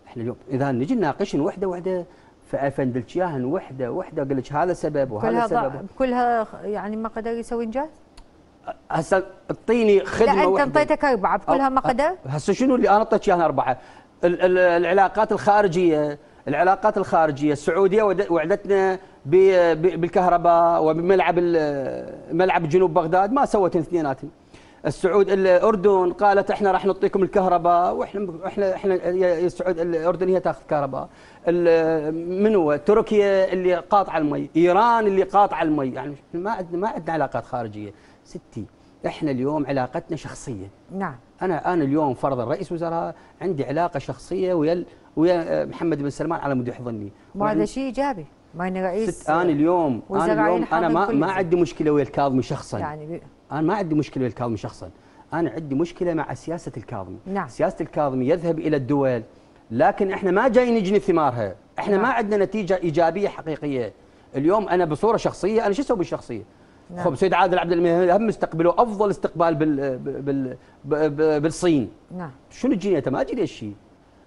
احنا اليوم اذا نجي نناقش وحده وحده فافندلك اياها وحده وحده اقول لك هذا سبب وهذا سبب كلها يعني ما قدر يسوي انجاز؟ هسه اعطيني خدمه لا انت انطيتك اربعه بكلها ما أه، أه، قدر؟ هسه شنو اللي انا اعطيتك اياها اربعه؟ العلاقات الخارجيه العلاقات الخارجيه السعوديه وعدتنا بالكهرباء وبملعب ملعب جنوب بغداد ما سوت اثنيناتهم السعود الاردن قالت احنا راح نعطيكم الكهرباء واحنا احنا احنا السعود الاردن هي تاخذ كهرباء من هو تركيا اللي قاطعه المي ايران اللي قاطعه المي يعني ما عندنا ما عندنا علاقات خارجيه ستي احنا اليوم علاقتنا شخصيه نعم انا انا اليوم فرضا رئيس وزراء عندي علاقه شخصيه ويا ويا محمد بن سلمان على مديح ظني وهذا شيء ايجابي ما انا رئيس انا اليوم انا اليوم انا ما ما عندي مشكله ويا الكاظمي شخصا يعني انا ما عندي مشكله ويا الكاظمي شخصا انا عندي مشكله مع سياسه الكاظمي نعم. سياسه الكاظمي يذهب الى الدول لكن احنا ما جايين نجني ثمارها احنا نعم. ما عندنا نتيجه ايجابيه حقيقيه اليوم انا بصوره شخصيه انا شو اسوي بالشخصيه نعم. سيد عادل عبد المنعم استقبلوا افضل استقبال بال بال بالصين نعم شنو انت ما جني شيء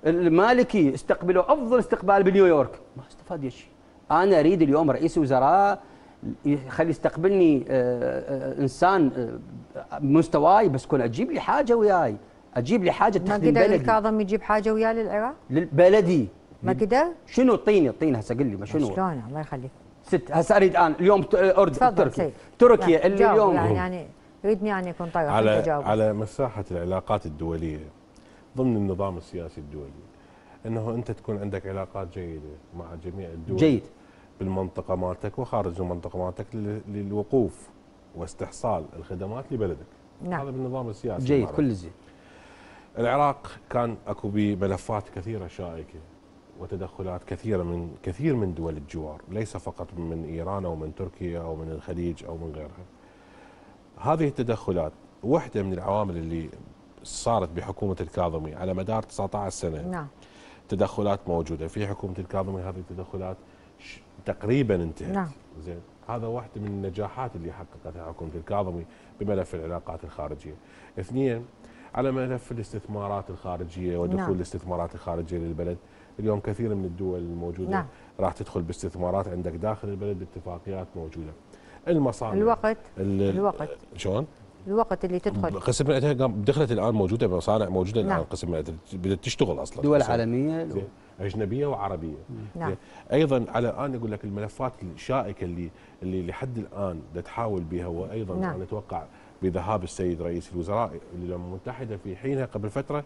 المالكي استقبلوا افضل استقبال بنيويورك ما استفاد شيء انا اريد اليوم رئيس وزراء يخلي يستقبلني آه، آه، انسان آه، مستواي بس كون اجيب لي حاجه وياي اجيب لي حاجه تخدم بلدي ما قدر الكاظم يجيب حاجه وياه للعراق؟ لبلدي ما قدر؟ شنو الطين الطين هسه قل لي ما شنو؟ شلون الله يخليك ست هسه اريد الان اليوم أه، اردن تركيا تركيا اللي اليوم يعني, يعني يريدني يعني اكون طرف على على مساحه العلاقات الدوليه ضمن النظام السياسي الدولي انه انت تكون عندك علاقات جيده مع جميع الدول جيد بالمنطقه مالتك وخارج المنطقه مالتك للوقوف واستحصال الخدمات لبلدك نعم. هذا بالنظام السياسي جيد كل زين العراق كان اكو بملفات كثيره شائكه وتدخلات كثيرة من كثير من دول الجوار ليس فقط من إيران أو من تركيا أو من الخليج أو من غيرها هذه التدخلات واحدة من العوامل اللي صارت بحكومة الكاظمي على مدار 19 سنة نعم. تدخلات موجودة في حكومة الكاظمي هذه التدخلات تقريبا انتهت نعم. زين هذا واحد من النجاحات اللي حققتها حكومة الكاظمي بملف العلاقات الخارجية اثنين على ملف الاستثمارات الخارجية ودخول نعم. الاستثمارات الخارجية للبلد اليوم كثير من الدول الموجوده نعم. راح تدخل باستثمارات عندك داخل البلد باتفاقيات موجوده المصانع الوقت الوقت شلون؟ الوقت اللي تدخل قسم دخلت الان موجوده مصانع موجوده نعم. الان قسم بدات تشتغل اصلا دول عالميه و... اجنبيه وعربيه نعم. ايضا على الان اقول لك الملفات الشائكه اللي اللي لحد الان تحاول بها وايضا نعم. انا اتوقع بذهاب السيد رئيس الوزراء للامم المتحده في حينها قبل فتره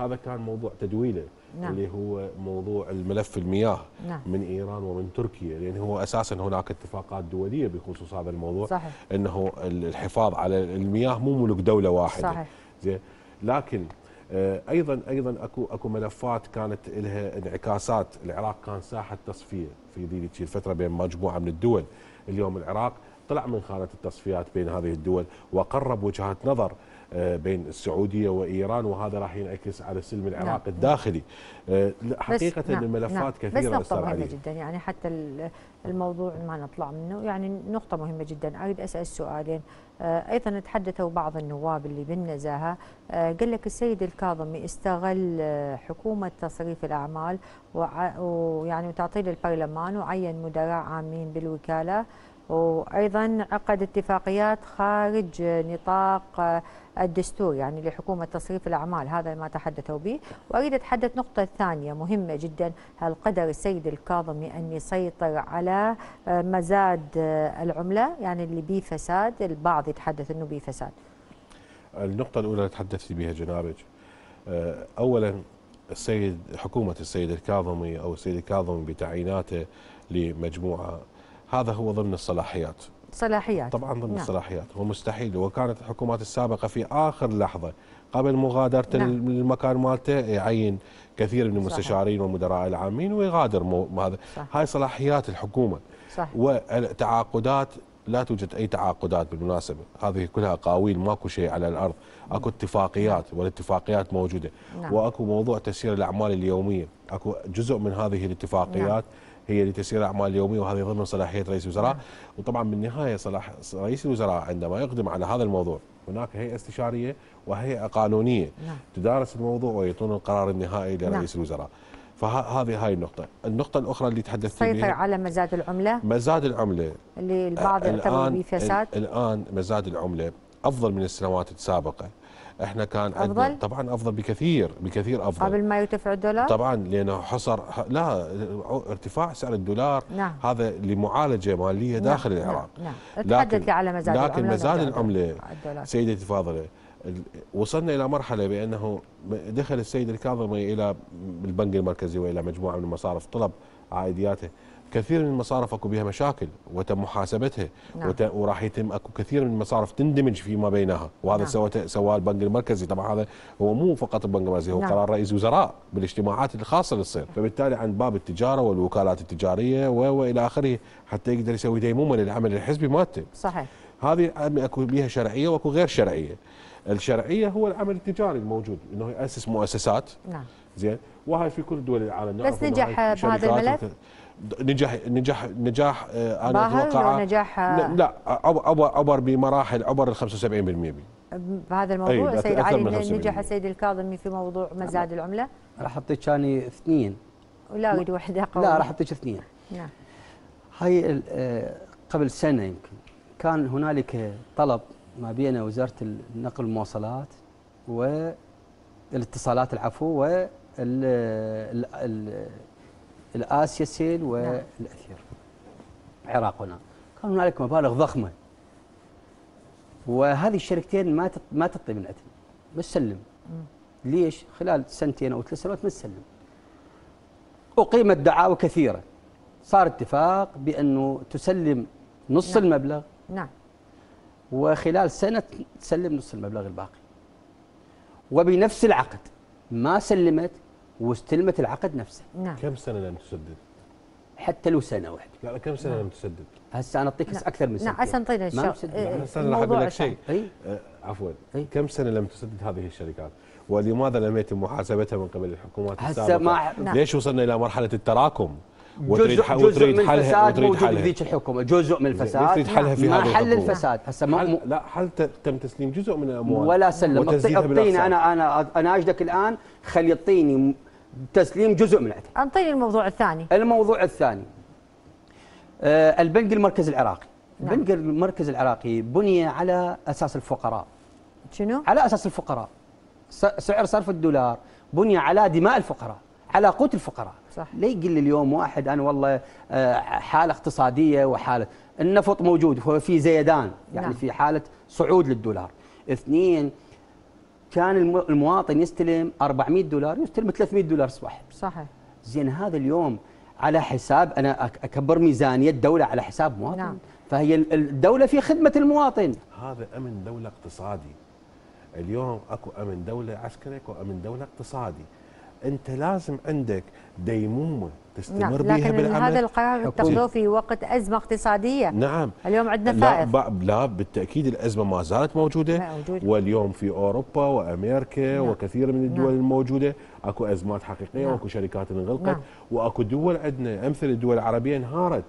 هذا كان موضوع تدويله نعم. اللي هو موضوع الملف المياه نعم. من ايران ومن تركيا لان يعني هو اساسا هناك اتفاقات دوليه بخصوص هذا الموضوع صحيح. انه الحفاظ على المياه مو ملك دوله واحده صحيح. زين لكن آه، ايضا ايضا اكو اكو ملفات كانت لها انعكاسات، العراق كان ساحه تصفيه في ذيك الفتره بين مجموعه من الدول، اليوم العراق طلع من خانه التصفيات بين هذه الدول وقرب وجهات نظر آه، بين السعوديه وايران وهذا راح ينعكس على سلم نعم. العراق نعم. الداخلي آه، حقيقه نعم. الملفات نعم. كثيره بس نقطه مهمه جدا يعني حتى الموضوع ما نطلع منه يعني نقطه مهمه جدا اريد اسال سؤالين آه، ايضا تحدثوا بعض النواب اللي بالنزاهه قال لك السيد الكاظمي استغل حكومه تصريف الاعمال ويعني وتعطيل البرلمان وعين مدراء عامين بالوكاله وايضا عقد اتفاقيات خارج نطاق الدستور يعني لحكومة تصريف الأعمال هذا ما تحدثوا به وأريد أتحدث نقطة ثانية مهمة جدا هل قدر السيد الكاظمي أن يسيطر على آه، مزاد آه، العملة يعني اللي به فساد البعض يتحدث أنه به فساد النقطة الأولى اللي تحدثت بها جنابك آه، أولا السيد حكومة السيد الكاظمي أو السيد الكاظمي بتعييناته لمجموعة هذا هو ضمن الصلاحيات صلاحيات طبعا ضمن نعم. الصلاحيات ومستحيل وكانت الحكومات السابقه في اخر لحظه قبل مغادرة نعم. المكان مالته يعين كثير من المستشارين والمدراء العامين ويغادر مو هذا هاي صلاحيات الحكومه صح. والتعاقدات لا توجد اي تعاقدات بالمناسبه هذه كلها قاويل ماكو شيء على الارض اكو اتفاقيات نعم. والاتفاقيات موجوده نعم. واكو موضوع تسيير الاعمال اليوميه اكو جزء من هذه الاتفاقيات نعم. هي لتسيير أعمال اليومية وهذا ضمن صلاحية رئيس الوزراء نعم. وطبعا بالنهاية صلاح رئيس الوزراء عندما يقدم على هذا الموضوع هناك هيئة استشارية وهيئة قانونية نعم. تدارس الموضوع ويعطون القرار النهائي لرئيس نعم. الوزراء فهذه هاي النقطة، النقطة الأخرى اللي تحدثت سيطر على مزاد العملة مزاد العملة اللي البعض آه، يعتبر فساد الآن مزاد العملة أفضل من السنوات السابقة احنا كان أفضل؟ عندنا طبعا افضل بكثير بكثير افضل قبل ما يرتفع الدولار طبعا لانه حصر لا ارتفاع سعر الدولار نعم. هذا لمعالجه ماليه نعم. داخل نعم، العراق نعم. نعم. على مزاد لكن مزاد العمله سيدتي الفاضله وصلنا الى مرحله بانه دخل السيد الكاظمي الى البنك المركزي والى مجموعه من المصارف طلب عائدياته كثير من المصارف اكو بها مشاكل وتم محاسبتها نعم. وراح يتم اكو كثير من المصارف تندمج فيما بينها وهذا نعم. سوى سواه البنك المركزي طبعا هذا هو مو فقط البنك المركزي هو نعم. قرار رئيس وزراء بالاجتماعات الخاصه اللي تصير فبالتالي عن باب التجاره والوكالات التجاريه والى اخره حتى يقدر يسوي ديمومه للعمل الحزبي مالته صحيح هذه اكو بها شرعيه واكو غير شرعيه الشرعيه هو العمل التجاري الموجود انه ياسس مؤسسات نعم زين وهاي في كل دول العالم بس نجح بهذا الملف نجح نجاح نجاح آه، انا اتوقع نجاح آه؟ لا عبر عبر بمراحل عبر ال 75% بهذا الموضوع سيد علي نجح السيد الكاظمي في موضوع مزاد نعم. العمله راح اعطيك ثاني اثنين ولا اريد وحده قوية لا راح اعطيك اثنين نعم هاي آه، قبل سنه يمكن كان هنالك طلب ما بين وزاره النقل والمواصلات والاتصالات العفو وال الاسيا سيل نعم. والاثير العراق هنا كان هنالك مبالغ ضخمه وهذه الشركتين ما ما تطي من اثم بس سلم ليش؟ خلال سنتين او ثلاث سنوات ما تسلم اقيمت دعاوى كثيره صار اتفاق بانه تسلم نص نعم. المبلغ نعم وخلال سنه تسلم نص المبلغ الباقي وبنفس العقد ما سلمت واستلمت العقد نفسه نعم كم سنه لم تسدد؟ حتى لو سنه واحده لا كم سنه نعم. لم تسدد؟ هسه انا اعطيك نعم. اكثر من سنه نعم عشان طيب إيه، انا اقول لك شيء أه، عفوا كم سنه لم تسدد هذه الشركات؟ ولماذا لم يتم محاسبتها من قبل الحكومات السابقه؟ ما... نعم. ليش وصلنا الى مرحله التراكم؟ وتريد جزء وتريد من حلها وتريد موجود حلها بذيك الحكومه جزء من الفساد وتريد حلها نعم. في ما هذه حل الفساد هسه ما حل لا حل تم تسليم جزء من الاموال ولا سلم اعطيني انا انا اناشدك الان خلي اعطيني تسليم جزء من الاعتماد انطيني الموضوع الثاني الموضوع الثاني آه البنك المركزي العراقي نعم. البنك المركزي العراقي بني على اساس الفقراء شنو؟ على اساس الفقراء سعر صرف الدولار بني على دماء الفقراء على قوت الفقراء صح لا يقول لي اليوم واحد انا والله آه، حاله اقتصاديه وحاله النفط موجود هو في زيدان يعني نعم. في حاله صعود للدولار اثنين كان المواطن يستلم 400 دولار يستلم 300 دولار صباح صحيح زين هذا اليوم على حساب انا اكبر ميزانيه الدوله على حساب مواطن نعم. فهي الدوله في خدمه المواطن هذا امن دوله اقتصادي اليوم اكو امن دوله عسكري اكو امن دوله اقتصادي انت لازم عندك ديمومه تستمر نعم. بها بالعمل لكن هذا القرار اتخذوه في وقت ازمه اقتصاديه نعم اليوم عندنا فائض لا, لا بالتاكيد الازمه ما زالت موجوده موجود. واليوم في اوروبا وامريكا نعم. وكثير من الدول نعم. الموجوده اكو ازمات حقيقيه نعم. واكو شركات انغلقت نعم. واكو دول عندنا امثله الدول العربيه انهارت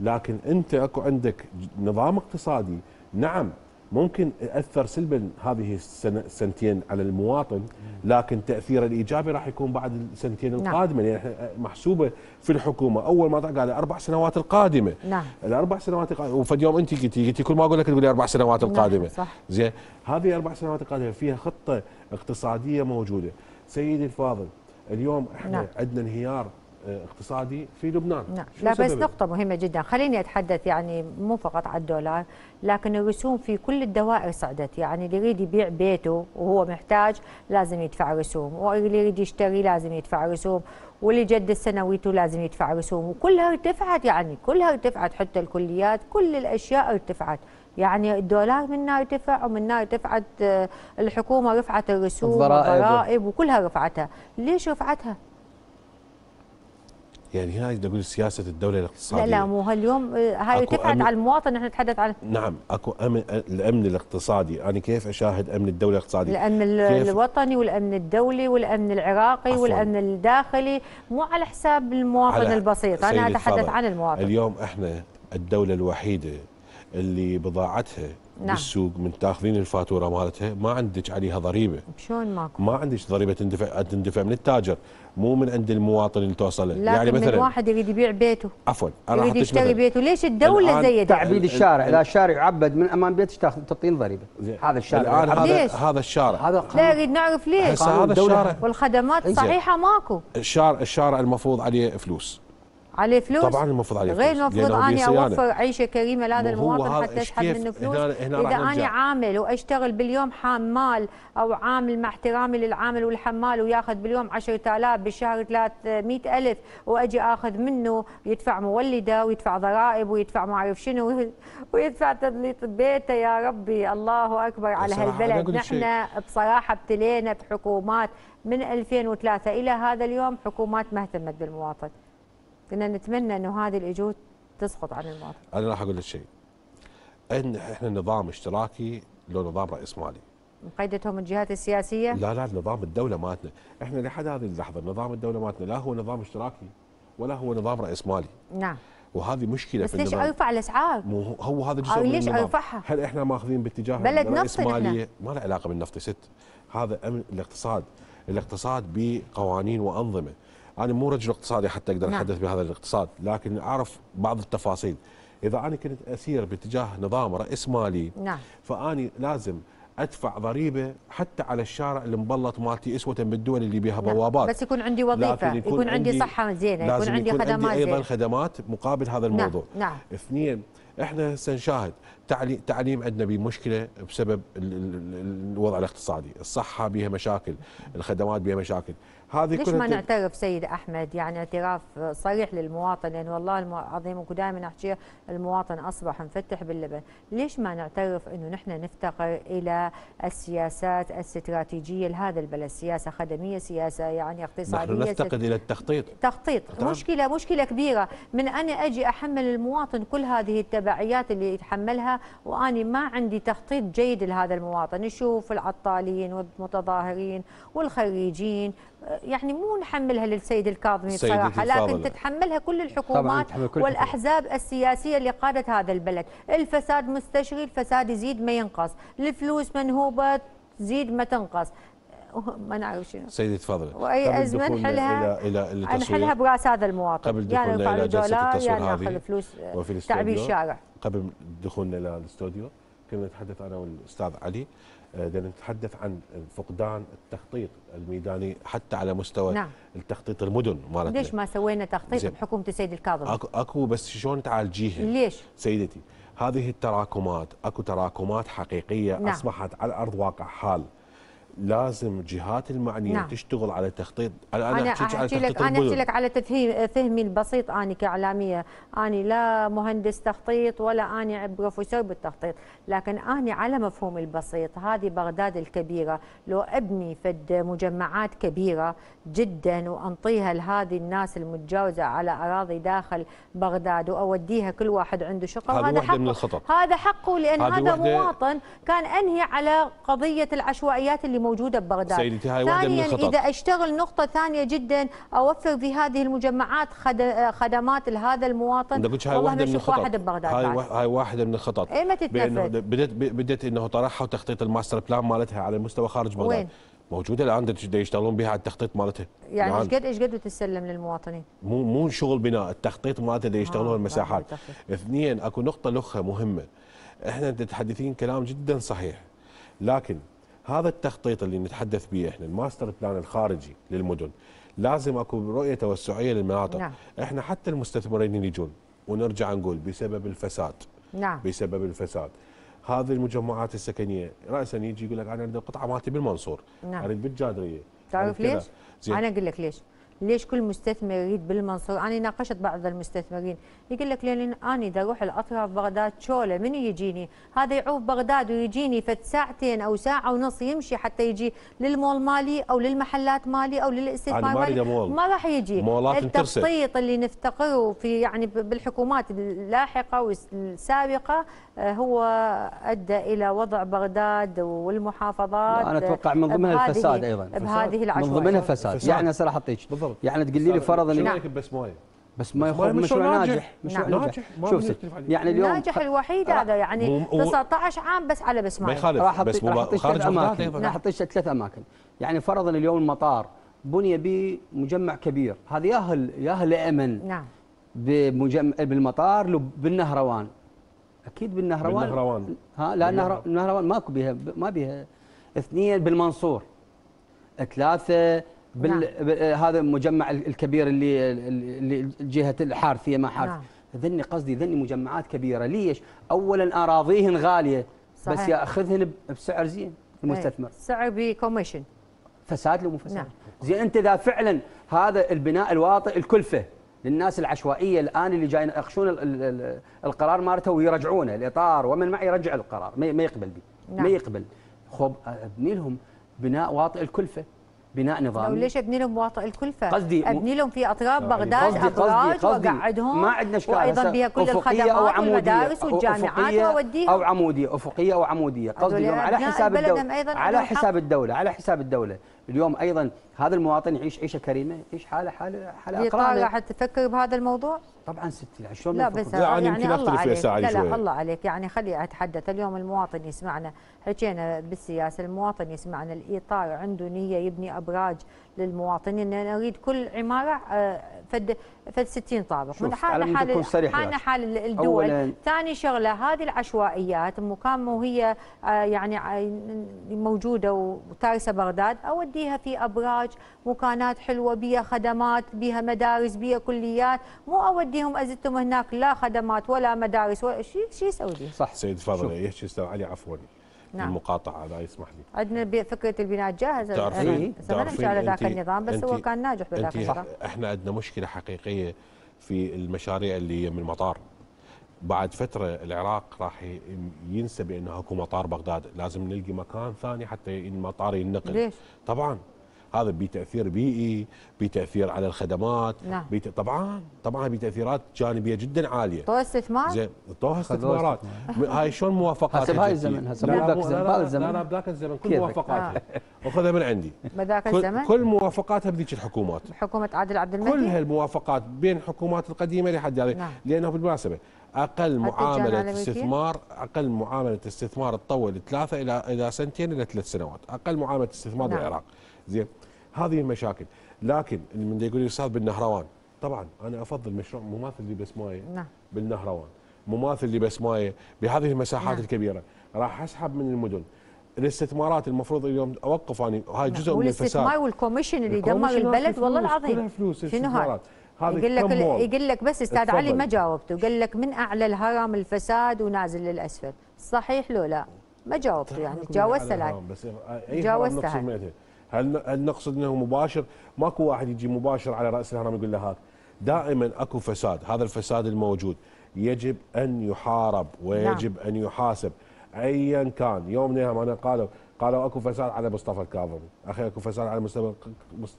لكن انت اكو عندك نظام اقتصادي نعم ممكن اثر سلبا هذه السنتين على المواطن لكن تاثيره الايجابي راح يكون بعد السنتين نعم. القادمه نعم. يعني محسوبه في الحكومه اول ما قال اربع سنوات القادمه نعم. الاربع سنوات القادمه وفد يوم انت قلتي قلتي كل ما اقول لك تقولي اربع سنوات نعم، القادمه نعم. زين هذه الاربع سنوات القادمه فيها خطه اقتصاديه موجوده سيدي الفاضل اليوم احنا نعم. عندنا انهيار اقتصادي في لبنان نعم لا بس نقطة مهمة جدا خليني أتحدث يعني مو فقط على الدولار لكن الرسوم في كل الدوائر صعدت يعني اللي يريد يبيع بيته وهو محتاج لازم يدفع رسوم واللي يريد يشتري لازم يدفع رسوم واللي جدد سنويته لازم يدفع رسوم وكلها ارتفعت يعني كلها ارتفعت حتى الكليات كل الأشياء ارتفعت يعني الدولار منا ارتفع ومنا ارتفعت آه، الحكومة رفعت الرسوم والضرائب وكلها رفعتها ليش رفعتها يعني هنا عايز نقول سياسه الدوله الاقتصاديه لا لا مو هاليوم آه، هاي تبعد عن على المواطن نحن نتحدث عن نعم اكو أمن... الامن الاقتصادي انا كيف اشاهد امن الدوله الاقتصادي الامن الوطني والامن الدولي والامن العراقي والامن الداخلي مو على حساب المواطن على... البسيط انا اتحدث عن المواطن اليوم احنا الدوله الوحيده اللي بضاعتها نعم. بالسوق من تاخذين الفاتوره مالتها ما عندك عليها ضريبه شلون ماكو ما عندك ضريبه تندفع تندفع من التاجر مو من عند المواطن اللي توصله يعني مثلا واحد يريد يبيع بيته عفوا انا يريد يشتري بيته ليش الدوله زيدت تعبيد الشارع اذا الشارع يعبد من امام بيتك تاخذ تعطين ضريبه هذا الشارع الان هذا هذا الشارع هذا لا نريد نعرف ليش هذا الشارع والخدمات صحيحه ماكو الشارع الشارع المفروض عليه فلوس عليه فلوس طبعا المفروض عليه غير المفروض اني اوفر يعني. عيشه كريمه لهذا المواطن حتى اسحب منه فلوس هنا هنا اذا انا عامل واشتغل باليوم حمال او عامل مع احترامي للعامل والحمال وياخذ باليوم 10000 بالشهر 300000 واجي اخذ منه يدفع مولده ويدفع ضرائب ويدفع ما اعرف شنو ويدفع تضليط بيته يا ربي الله اكبر على هالبلد نحن بصراحه ابتلينا بحكومات من 2003 الى هذا اليوم حكومات ما اهتمت بالمواطن كنا نتمنى انه هذه الاجود تسقط عن المواطن انا راح اقول لك شيء ان احنا نظام اشتراكي لو نظام راس مالي مقيدتهم الجهات السياسيه لا لا نظام الدوله مالتنا احنا لحد هذه اللحظه نظام الدوله مالتنا لا هو نظام اشتراكي ولا هو نظام راس مالي نعم وهذه مشكله بس في ليش ارفع الاسعار؟ مو هو هذا جزء من ليش ارفعها؟ هل احنا ماخذين باتجاه بلد نفط ماليه ما له علاقه بالنفط يا ست هذا امن الاقتصاد الاقتصاد بقوانين وانظمه انا مو رجل اقتصادي حتى اقدر نعم. أحدث بهذا الاقتصاد لكن اعرف بعض التفاصيل اذا انا كنت اسير باتجاه نظام مالي نعم. فاني لازم ادفع ضريبه حتى على الشارع المبلط مالتي اسوه بالدول اللي بيها نعم. بوابات بس يكون عندي وظيفه يكون, يكون عندي صحه زينه يكون عندي خدمات عندي ايضا زينة. خدمات مقابل هذا نعم، الموضوع نعم. نعم. اثنين احنا هسه نشاهد تعليم عندنا بمشكله بسبب الوضع الاقتصادي، الصحه بها مشاكل، الخدمات بها مشاكل، هذه ليش ما نعترف سيد احمد يعني اعتراف صريح للمواطن لان يعني والله العظيم اكو دائما احكي المواطن اصبح مفتح باللبن، ليش ما نعترف انه نحن نفتقر الى السياسات الاستراتيجيه لهذا البلد، سياسه خدميه، سياسه يعني اقتصاديه نحن نفتقد الى التخطيط تخطيط، طبعا. مشكله مشكله كبيره، من انا اجي احمل المواطن كل هذه التبعيات اللي يتحملها واني ما عندي تخطيط جيد لهذا المواطن نشوف العطالين والمتظاهرين والخريجين يعني مو نحملها للسيد الكاظمي بصراحه لكن تتحملها كل الحكومات كل والاحزاب السياسيه اللي قادت هذا البلد الفساد مستشري الفساد يزيد ما ينقص الفلوس منهوبه تزيد ما تنقص ما نعرف شنو سيدي تفضلي واي ازمه نحلها الى الى نحلها براس هذا المواطن قبل دخولنا يعني الى جلسه التصوير يعني هذه فلوس آه، تعبير الشارع قبل دخولنا الى الاستوديو كنا نتحدث انا والاستاذ علي آه، نتحدث عن فقدان التخطيط الميداني حتى على مستوى نعم. التخطيط المدن مالتنا ليش ما سوينا تخطيط بحكومه السيد الكاظم اكو اكو بس شلون تعالجيها ليش سيدتي هذه التراكمات اكو تراكمات حقيقيه نعم. اصبحت على ارض واقع حال لازم جهات المعنيه نعم. تشتغل على تخطيط انا انا احكي على تخطيط لك انا احكي لك على تفهيم فهمي البسيط انا كاعلاميه انا لا مهندس تخطيط ولا انا بروفيسور بالتخطيط لكن انا على مفهوم البسيط هذه بغداد الكبيره لو ابني فد مجمعات كبيره جدا وانطيها لهذه الناس المتجاوزه على اراضي داخل بغداد واوديها كل واحد عنده شقه هذا حقه من الخطط. هذا حقه لان هذا مواطن كان انهي على قضيه العشوائيات اللي موجوده ببغداد أيوة، ثانيا هاي واحده من الخطط اذا اشتغل نقطه ثانيه جدا اوفر في هذه المجمعات خدمات لهذا المواطن والله هاي واحده من الخطط واحد ببغداد هاي, هاي واحده من الخطط اي ما بدت بدت انه طرحها وتخطيط الماستر بلان مالتها على مستوى خارج بغداد وين؟ موجوده الان يشتغلون بها على التخطيط مالتها يعني نعم. ايش قد ايش قد بتسلم للمواطنين؟ مو مو شغل بناء التخطيط مالته اللي آه، يشتغلون آه المساحات اثنين اكو نقطه لخة مهمه احنا تتحدثين كلام جدا صحيح لكن هذا التخطيط اللي نتحدث به احنا الماستر بلان الخارجي للمدن لازم اكو رؤيه توسعيه للمناطق نعم. احنا حتى المستثمرين يجون ونرجع نقول بسبب الفساد نعم. بسبب الفساد هذه المجمعات السكنيه راسا يجي يقول لك انا اريد القطعه مالتي بالمنصور نعم. اريد بالجادريه تعرف ليش؟ زين. انا اقول لك ليش ليش كل مستثمر يريد بالمنصور انا ناقشت بعض المستثمرين يقول لك لين اني دا اروح الاطراف بغداد شوله من يجيني هذا يعوف بغداد ويجيني فد ساعتين او ساعه ونص يمشي حتى يجي للمول مالي او للمحلات مالي او للاستثمار يعني مالي, ما راح يجي التخطيط اللي نفتقره في يعني بالحكومات اللاحقه والسابقه آه، هو ادى الى وضع بغداد والمحافظات انا اتوقع من ضمنها الفساد ايضا بهذه العشوائيه من ضمنها يعني فساد, فساد. يعني صراحه اعطيك يعني تقول لي فرضا بس مويه بس ما يخوض مشروع ناجح مشروع نعم. ناجح, ناجح. شوف ست. يعني اليوم ناجح الوحيد هذا يعني 19 عام بس على بس ما يخالف راح بس خارج اماكن نعم. راح ثلاث اماكن يعني فرضا اليوم المطار بني به مجمع كبير هذا ياهل ياهل امن نعم بمجمع بالمطار بالنهروان اكيد بالنهروان بالنهروان ها لا النهروان ماكو بها ما بها اثنين بالمنصور ثلاثه بال... نعم. آه، هذا المجمع الكبير اللي اللي جهه الحارثيه ما حارث نعم. ذني قصدي ذني مجمعات كبيره ليش؟ اولا اراضيهن غاليه صحيح. بس ياخذهن بسعر زين إيه، المستثمر سعر بكوميشن فساد لو مو فساد نعم. زين انت اذا فعلا هذا البناء الواطئ الكلفه للناس العشوائيه الان اللي جايين يخشون القرار مالته ويرجعونه الاطار ومن معي يرجع القرار ما يقبل به نعم. ما يقبل خب ابني لهم بناء واطئ الكلفه بناء نظامي ليش ابني لهم مواطئ الكلفه؟ قصدي ابني لهم في اطراف بغداد ابراج واقعدهم ما عندنا اشكال وايضا بها كل الخدمات والمدارس والجامعات واوديهم او عموديه افقيه او عموديه قصدي اليوم على حساب الدوله على حساب الدوله على حساب الدوله اليوم ايضا هذا المواطن يعيش عيشه كريمه يعيش حاله حاله حاله اقرانه طالع تفكر بهذا الموضوع طبعا ستي شلون لا بس يعني, يعني الله عليك لا, لا الله عليك يعني خلي اتحدث اليوم المواطن يسمعنا حكينا بالسياسه المواطن يسمعنا الاطار عنده نيه يبني ابراج للمواطنين انا اريد كل عماره آه، فد فد 60 طابق من حال حال حال حال الدول ثاني شغله هذه العشوائيات مكان وهي آه، يعني آه، موجوده وتارسه بغداد اوديها في ابراج مكانات حلوه بيها خدمات بيها مدارس بيها كليات مو اوديهم ازتهم هناك لا خدمات ولا مدارس ولا شيء شيء يسوي صح سيد فاضل يحكي علي عفوا نعم. المقاطعه لا يسمح لي عندنا فكره البناء الجاهز تعرفين تعرفين على ذاك النظام بس هو كان ناجح بالاخير احنا عندنا مشكله حقيقيه في المشاريع اللي هي من المطار بعد فتره العراق راح ينسى بانه اكو مطار بغداد لازم نلقي مكان ثاني حتى المطار ينقل ليش؟ طبعا هذا بتأثير بيئي بتأثير على الخدمات نعم. بيت... طبعا طبعا بتأثيرات جانبية جدا عالية طوها استثمار زين طوها استثمارات هاي شلون موافقات هسه بهاي الزمن هسه مو ذاك الزمن لا لا بذاك الزمن كل موافقاتها آه. وخذها من عندي بذاك الزمن كل موافقاتها بذيك الحكومات حكومة عادل عبد المهدي كل هالموافقات بين الحكومات القديمة لحد هذه نعم. لأنه بالمناسبة اقل معامله استثمار اقل معامله استثمار تطول ثلاثه الى الى سنتين الى ثلاث سنوات اقل معامله استثمار نعم. بالعراق زين هذه المشاكل لكن من يقول لي استاذ بالنهروان طبعا انا افضل مشروع مماثل لبسمايه نعم. بالنهروان مماثل لبسمايه بهذه المساحات نعم. الكبيره راح اسحب من المدن الاستثمارات المفروض اليوم اوقف انا هاي نعم. جزء من الفساد والاستثمار والكوميشن اللي دمر البلد والله العظيم فلوس شنو هاي يقول لك يقول لك بس استاذ اتفضل. علي ما جاوبته قال لك من اعلى الهرم الفساد ونازل للاسفل صحيح لو لا ما جاوبته يعني تجاوزت لك بس اي جاوزت هل هل نقصد انه مباشر؟ ماكو واحد يجي مباشر على راس الهرم يقول له هذا. دائما اكو فساد، هذا الفساد الموجود يجب ان يحارب ويجب نعم. ان يحاسب ايا كان، يوم نهم انا قالوا قالوا اكو فساد على مصطفى الكاظمي، اخي اكو فساد على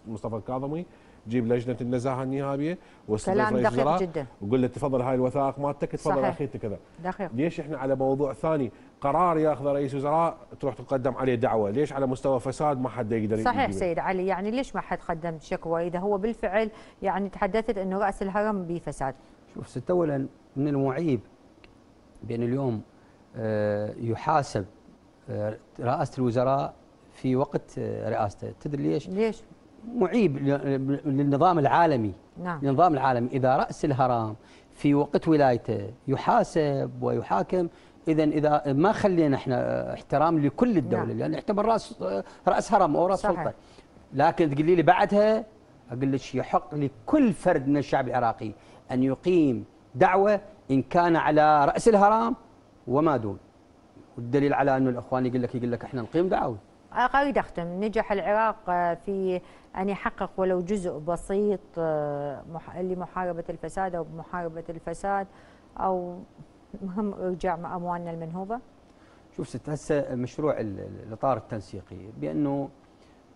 مصطفى الكاظمي جيب لجنه النزاهه النهائيه واستضيف رئيس الوزراء وقول له تفضل هاي الوثائق مالتك تفضل اخيتك كذا ليش احنا على موضوع ثاني قرار ياخذه رئيس وزراء تروح تقدم عليه دعوه ليش على مستوى فساد ما حد يقدر صحيح سيد علي يعني ليش ما حد قدم شكوى اذا هو بالفعل يعني تحدثت انه راس الهرم بفساد شوف ست اولا من المعيب بان اليوم آه، يحاسب آه، رئاسه الوزراء في وقت آه، رئاسته تدري ليش؟ ليش؟ معيب للنظام العالمي نعم. للنظام العالمي إذا رأس الهرم في وقت ولايته يحاسب ويحاكم اذا اذا ما خلينا احنا احترام لكل الدوله نعم. لان يعتبر راس راس هرم او راس صحيح. سلطه لكن تقولي لي بعدها اقول لك يحق لكل فرد من الشعب العراقي ان يقيم دعوه ان كان على راس الهرم وما دون والدليل على انه الاخوان يقول لك يقول لك احنا نقيم دعوه اريد اختم نجح العراق آه، في ان يحقق ولو جزء بسيط آه، لمحاربه الفساد او بمحاربه الفساد او مهم ارجاع اموالنا المنهوبه؟ شوف ست هسه مشروع الاطار التنسيقي بانه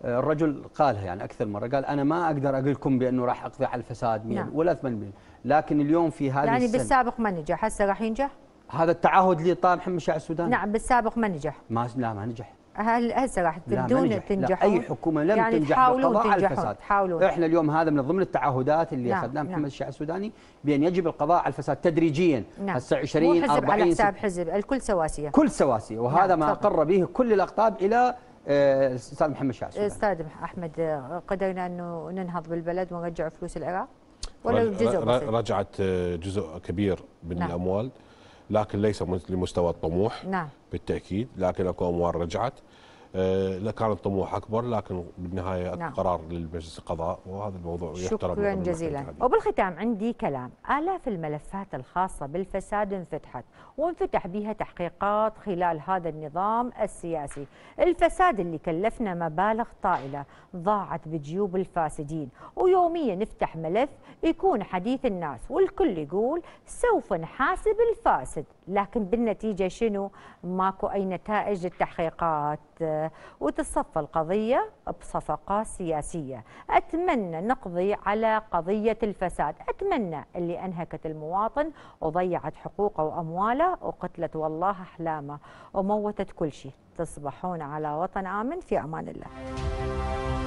آه، الرجل قالها يعني اكثر مره قال انا ما اقدر اقول لكم بانه راح اقضي على الفساد مين نعم. ولا 8 مين لكن اليوم في هذه يعني السنة بالسابق ما نجح هسه راح ينجح؟ هذا التعهد اللي طال محمد شاع السودان نعم بالسابق ما نجح ما لا ما نجح هل هسه راح تبدون تنجحون؟ اي حكومه لم يعني تنجح بالقضاء على الفساد، تحاولون احنا اليوم هذا من ضمن التعهدات اللي نعم، اخذناها نعم. محمد نعم. الشيعي السوداني بان يجب القضاء على الفساد تدريجيا نعم. هسه 20 حزب 40 على حساب حزب، الكل سواسيه كل سواسيه وهذا نعم. ما اقر به كل الاقطاب الى الاستاذ آه، محمد الشيعي استاذ احمد قدرنا انه ننهض بالبلد ونرجع فلوس العراق؟ ولا جزء رجعت آه، جزء كبير من نعم. الاموال لكن ليس لمستوى الطموح نعم بالتاكيد لكن اكو اموال رجعت آه، لا كان الطموح اكبر لكن بالنهايه نعم. قرار للمجلس القضاء وهذا الموضوع يحترم شكرا جزيلا وبالختام عندي كلام الاف الملفات الخاصه بالفساد انفتحت وانفتح بها تحقيقات خلال هذا النظام السياسي الفساد اللي كلفنا مبالغ طائله ضاعت بجيوب الفاسدين ويوميا نفتح ملف يكون حديث الناس والكل يقول سوف نحاسب الفاسد لكن بالنتيجة شنو ماكو أي نتائج للتحقيقات وتصفى القضية بصفقة سياسية أتمنى نقضي على قضية الفساد أتمنى اللي أنهكت المواطن وضيعت حقوقه وأمواله وقتلت والله أحلامه وموتت كل شيء تصبحون على وطن آمن في أمان الله